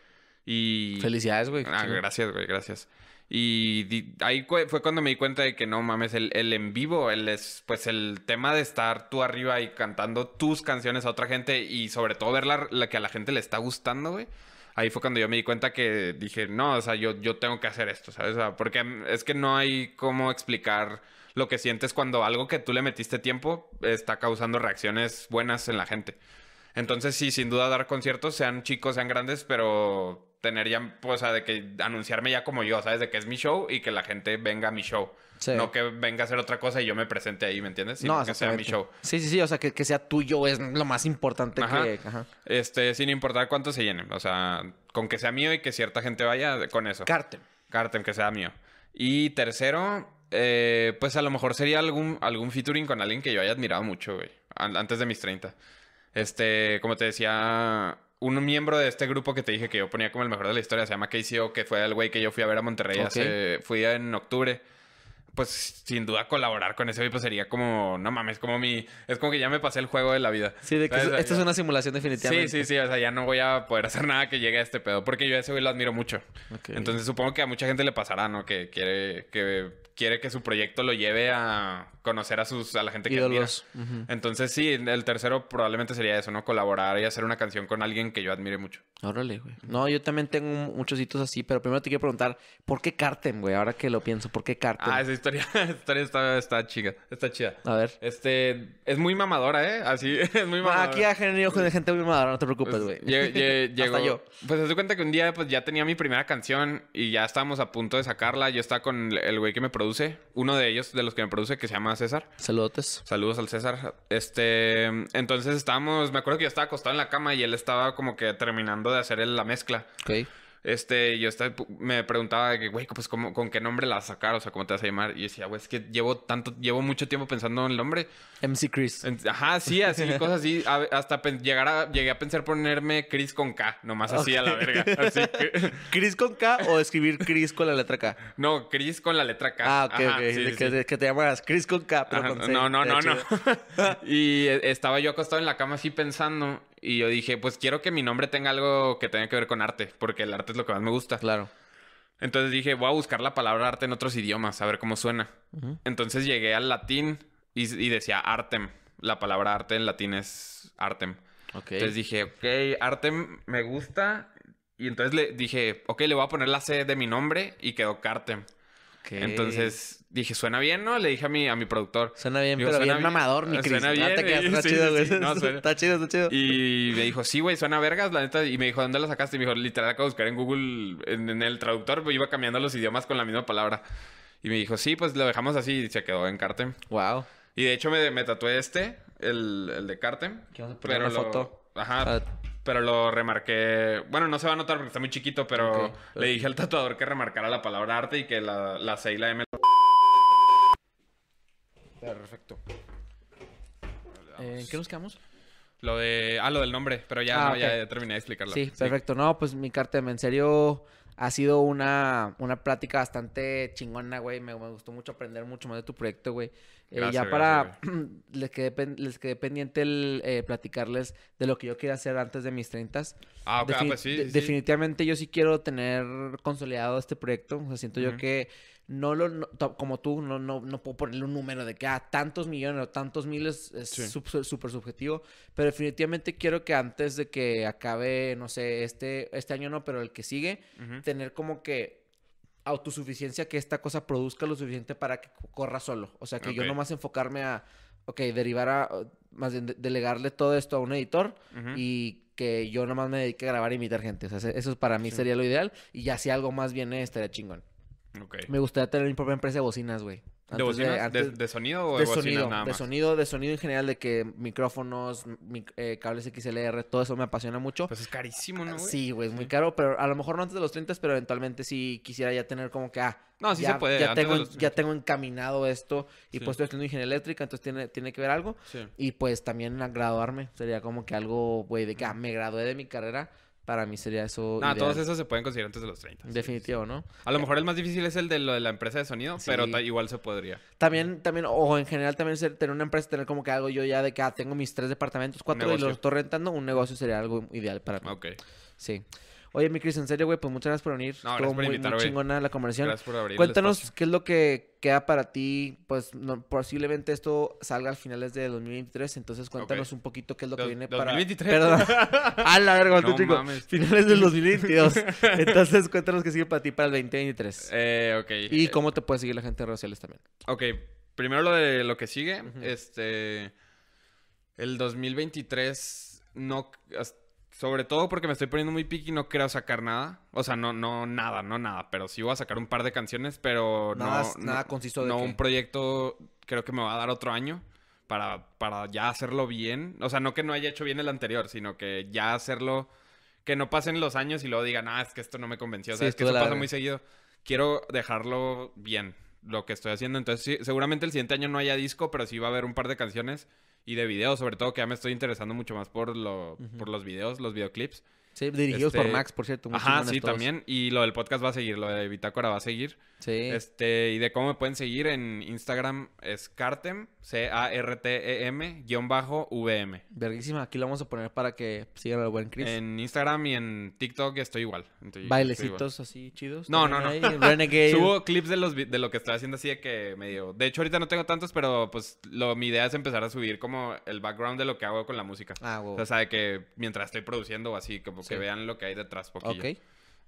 Y... Felicidades, güey. Ah, gracias, güey, gracias. Y ahí fue cuando me di cuenta de que no mames, el, el, en vivo, el es, pues el tema de estar tú arriba y cantando tus canciones a otra gente y sobre todo ver la, que a la gente le está gustando, güey ahí fue cuando yo me di cuenta que dije, no, o sea, yo, yo tengo que hacer esto, ¿sabes? sea, porque es que no hay cómo explicar lo que sientes cuando algo que tú le metiste tiempo está causando reacciones buenas en la gente. Entonces, sí, sin duda dar conciertos, sean chicos, sean grandes, pero tener ya, pues, o sea, de que anunciarme ya como yo, ¿sabes? De que es mi show y que la gente venga a mi show. No que venga a hacer otra cosa y yo me presente ahí, ¿me entiendes? Sino no, que sea mi show. Sí, sí, sí, o sea, que, sea tuyo es lo más importante que... Ajá. Este, sin importar cuánto se llenen, o sea, con que sea mío y que cierta gente vaya con eso. Cartem. Cartem, que sea mío. Y tercero, eh, pues a lo mejor sería algún, algún featuring con alguien que yo haya admirado mucho, güey, antes de mis 30. Este, como te decía, un miembro de este grupo que te dije que yo ponía como el mejor de la historia, se llama KCO, que fue el güey que yo fui a ver a Monterrey hace, fui en octubre. Pues sin duda colaborar con ese güey pues sería como, no mames, como mi, es como que ya me pasé el juego de la vida. Sí, de que es una simulación definitivamente. Sí, sí, sí, o sea, ya no voy a poder hacer nada que llegue a este pedo, porque yo a ese güey lo admiro mucho. Entonces supongo que a mucha gente le pasará, ¿no? Que quiere que, quiere que su proyecto lo lleve a conocer a sus a la gente que admira. Entonces sí, el tercero probablemente sería eso, ¿no? Colaborar y hacer una canción con alguien que yo admire mucho. Órale, güey. No, yo también tengo muchos hitos así, pero primero te quiero preguntar, ¿por qué Carten, güey? Ahora que lo pienso, ¿por qué Carten? Ah, esa historia, *laughs* está, está chica, está chida. A ver. Este, es muy mamadora, ¿eh? Así, *laughs* es muy mamadora. aquí ha generado gente muy mamadora, no te preocupes, güey. Pues, *laughs* Hasta yo. Pues se cuenta que un día pues ya tenía mi primera canción y ya estábamos a punto de sacarla. Yo estaba con el güey que me produce, uno de ellos, de los que me produce, que se llama César. Saludotes. Saludos al César. Este, entonces estábamos, me acuerdo que yo estaba acostado en la cama y él estaba como que terminando de hacer la mezcla. Ok. Este, yo me preguntaba güey, pues con qué nombre la sacar, o sea, cómo te vas a llamar. Y decía, güey, es que llevo tanto, llevo mucho tiempo pensando en el nombre. MC Chris. ajá, sí, así, *laughs* cosas así. hasta llegar a, llegué a pensar ponerme Chris con K, nomás así a la verga. *laughs* ¿Chris con K o escribir Chris con la letra K? No, Chris con la letra K. Ah, ok, ok. Que, te llamaras Chris con K, pero No, no, no, no. *laughs* y eh, estaba yo acostado en la cama así pensando y yo dije, pues quiero que mi nombre tenga algo que tenga que ver con arte, porque el arte es lo que más me gusta. Claro. Entonces dije, voy a buscar la palabra arte en otros idiomas, a ver cómo suena. Entonces llegué al latín y, decía artem. La palabra arte en latín es artem. Entonces dije, ok, artem me gusta. Y entonces le dije, ok, le voy a poner la C de mi nombre y quedó cartem. Entonces dije, suena bien, ¿no? Le dije a mi, a mi productor. Suena bien, pero bien mamador, mi Chris. Suena bien. está, chido, güey. está chido, está chido. Y me dijo, sí, güey, suena vergas, la neta. Y me dijo, ¿dónde la sacaste? Y me dijo, literal, acabo de buscar en Google, en, el traductor, pues iba cambiando los idiomas con la misma palabra. Y me dijo, sí, pues lo dejamos así y se quedó en Cartem. Wow. Y de hecho me, me tatué este, el, de Cartem. Pero lo, Ajá. Ah. pero lo remarqué. Bueno, no se va a notar porque está muy chiquito, pero le dije al tatuador que remarcara la palabra arte y que la, la C y la M Eh, qué nos quedamos? Lo de. Ah, lo del nombre, pero ya, ah, terminé de explicarlo. Sí, perfecto. No, pues mi carta en serio ha sido una, una plática bastante chingona, güey. Me, gustó mucho aprender mucho más de tu proyecto, güey. Eh, ya para. *clears throat* les, quedé, les pendiente el eh, platicarles de lo que yo quiero hacer antes de mis 30. Ah, ok, ah, pues sí, Definitivamente yo sí quiero tener consolidado este proyecto. O sea, siento yo que no lo, como tú, no, no, no puedo ponerle un número de que ah, tantos millones o tantos miles es súper subjetivo, pero definitivamente quiero que antes de que acabe, no sé, este, este año no, pero el que sigue, tener como que autosuficiencia, que esta cosa produzca lo suficiente para que corra solo. O sea, que yo yo nomás enfocarme a, ok, derivar a, más bien, delegarle todo esto a un editor y que yo nomás me dedique a grabar y imitar gente. O sea, eso para mí sería lo ideal y ya si algo más viene, estaría chingón. Me gustaría tener mi propia empresa de bocinas, güey. ¿De bocinas? ¿De, sonido o de, sonido, nada más? De sonido, de sonido en general, de que micrófonos, eh, cables XLR, todo eso me apasiona mucho. Pues es carísimo, ¿no, güey? Sí, güey, es muy caro, pero a lo mejor no antes de los 30, pero eventualmente sí quisiera ya tener como que, ah, no, sí se puede. Ya tengo, ya tengo encaminado esto y pues estoy haciendo ingeniería eléctrica, entonces tiene, tiene que ver algo. Y pues también graduarme, sería como que algo, güey, de que, ah, me gradué de mi carrera para mí sería eso. No, todos esos se pueden considerar antes de los 30. Definitivo, ¿no? A lo mejor el más difícil es el de, lo de la empresa de sonido, pero igual se podría. También, también, o en general también ser, tener una empresa, tener como que algo yo ya de que ah, tengo mis tres departamentos, cuatro y los estoy rentando, un negocio sería algo ideal para mí. Ok. Sí. Oye, mi Cris, en serio, güey, pues muchas gracias por venir. No, Estuvo muy, muy chingona la conversación. Gracias por abrir Cuéntanos qué es lo que queda para ti. Pues posiblemente esto salga a finales de 2023. Entonces, cuéntanos un poquito qué es lo que Do viene 2023. para. Perdón. *laughs* a la verga, no chico. Mames. Finales del 2022. *laughs* Entonces, cuéntanos qué sigue para ti para el 2023. Eh, ok. Y eh, cómo te puede seguir la gente en redes sociales también. Ok. Primero lo de lo que sigue. Este. El 2023 no. Sobre todo porque me estoy poniendo muy picky y no quiero sacar nada. O sea, no, no, nada, no nada. Pero sí voy a sacar un par de canciones, pero nada, no. Nada consisto de. No, un proyecto creo que me va a dar otro año para, para ya hacerlo bien. O sea, no que no haya hecho bien el anterior, sino que ya hacerlo. Que no pasen los años y luego digan, ah, es que esto no me convenció. O sea, es que eso pasa muy seguido. Quiero dejarlo bien, lo que estoy haciendo. Entonces, sí, seguramente el siguiente año no haya disco, pero sí va a haber un par de canciones y de videos, sobre todo que ya me estoy interesando mucho más por, lo, por los videos, los videoclips. Sí, dirigidos por este, Max, por cierto. Ajá, sí, también. Y lo del podcast va a seguir, lo de Bitácora va a seguir. Sí. Este, y de cómo me pueden seguir en Instagram es Cartem, C-A-R-T-E-M, guión bajo VM. Verguísima, aquí lo vamos a poner para que sigan el buen Chris. En Instagram y en TikTok estoy igual. Bailecitos así chidos. No, no, no. Renegade. *laughs* Subo clips de, los, de lo que estoy haciendo así de que medio. De hecho, ahorita no tengo tantos, pero pues lo, mi idea es empezar a subir como el background de lo que hago con la música. Ah, wow. O sea, de que mientras estoy produciendo o así, como que vean lo que hay detrás poquillo.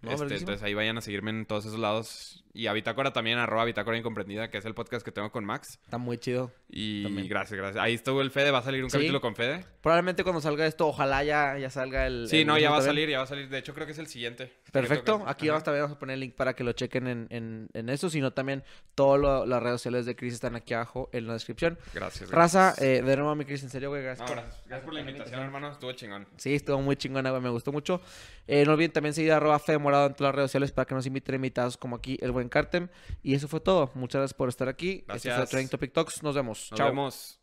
Este, entonces ahí vayan a seguirme en todos esos lados. Y a Bitácora también, arroba Bitácora Incomprendida, que es el podcast que tengo con Max. Está muy chido. Y gracias, gracias. Ahí estuvo el Fede, va a salir un capítulo con Fede. Probablemente cuando salga esto, ojalá ya, ya salga el. Sí, no, ya va a salir, ya va a salir. De hecho, creo que es el siguiente. Perfecto. Aquí vamos, también a poner el link para que lo chequen en, en, en eso, sino también todas las redes sociales de Chris están aquí abajo en la descripción. Gracias. gracias. Raza, eh, de nuevo, a mi Chris, en serio, güey, gracias. gracias, por la invitación, hermano. Estuvo chingón. Sí, estuvo muy chingón, güey, me gustó mucho. Eh, no olviden también seguir arroba femo en todas las redes sociales para que nos inviten invitados como aquí el buen Cartem. Y eso fue todo. Muchas gracias por estar aquí. Gracias. Este fue Training Topic Nos vemos. Chao.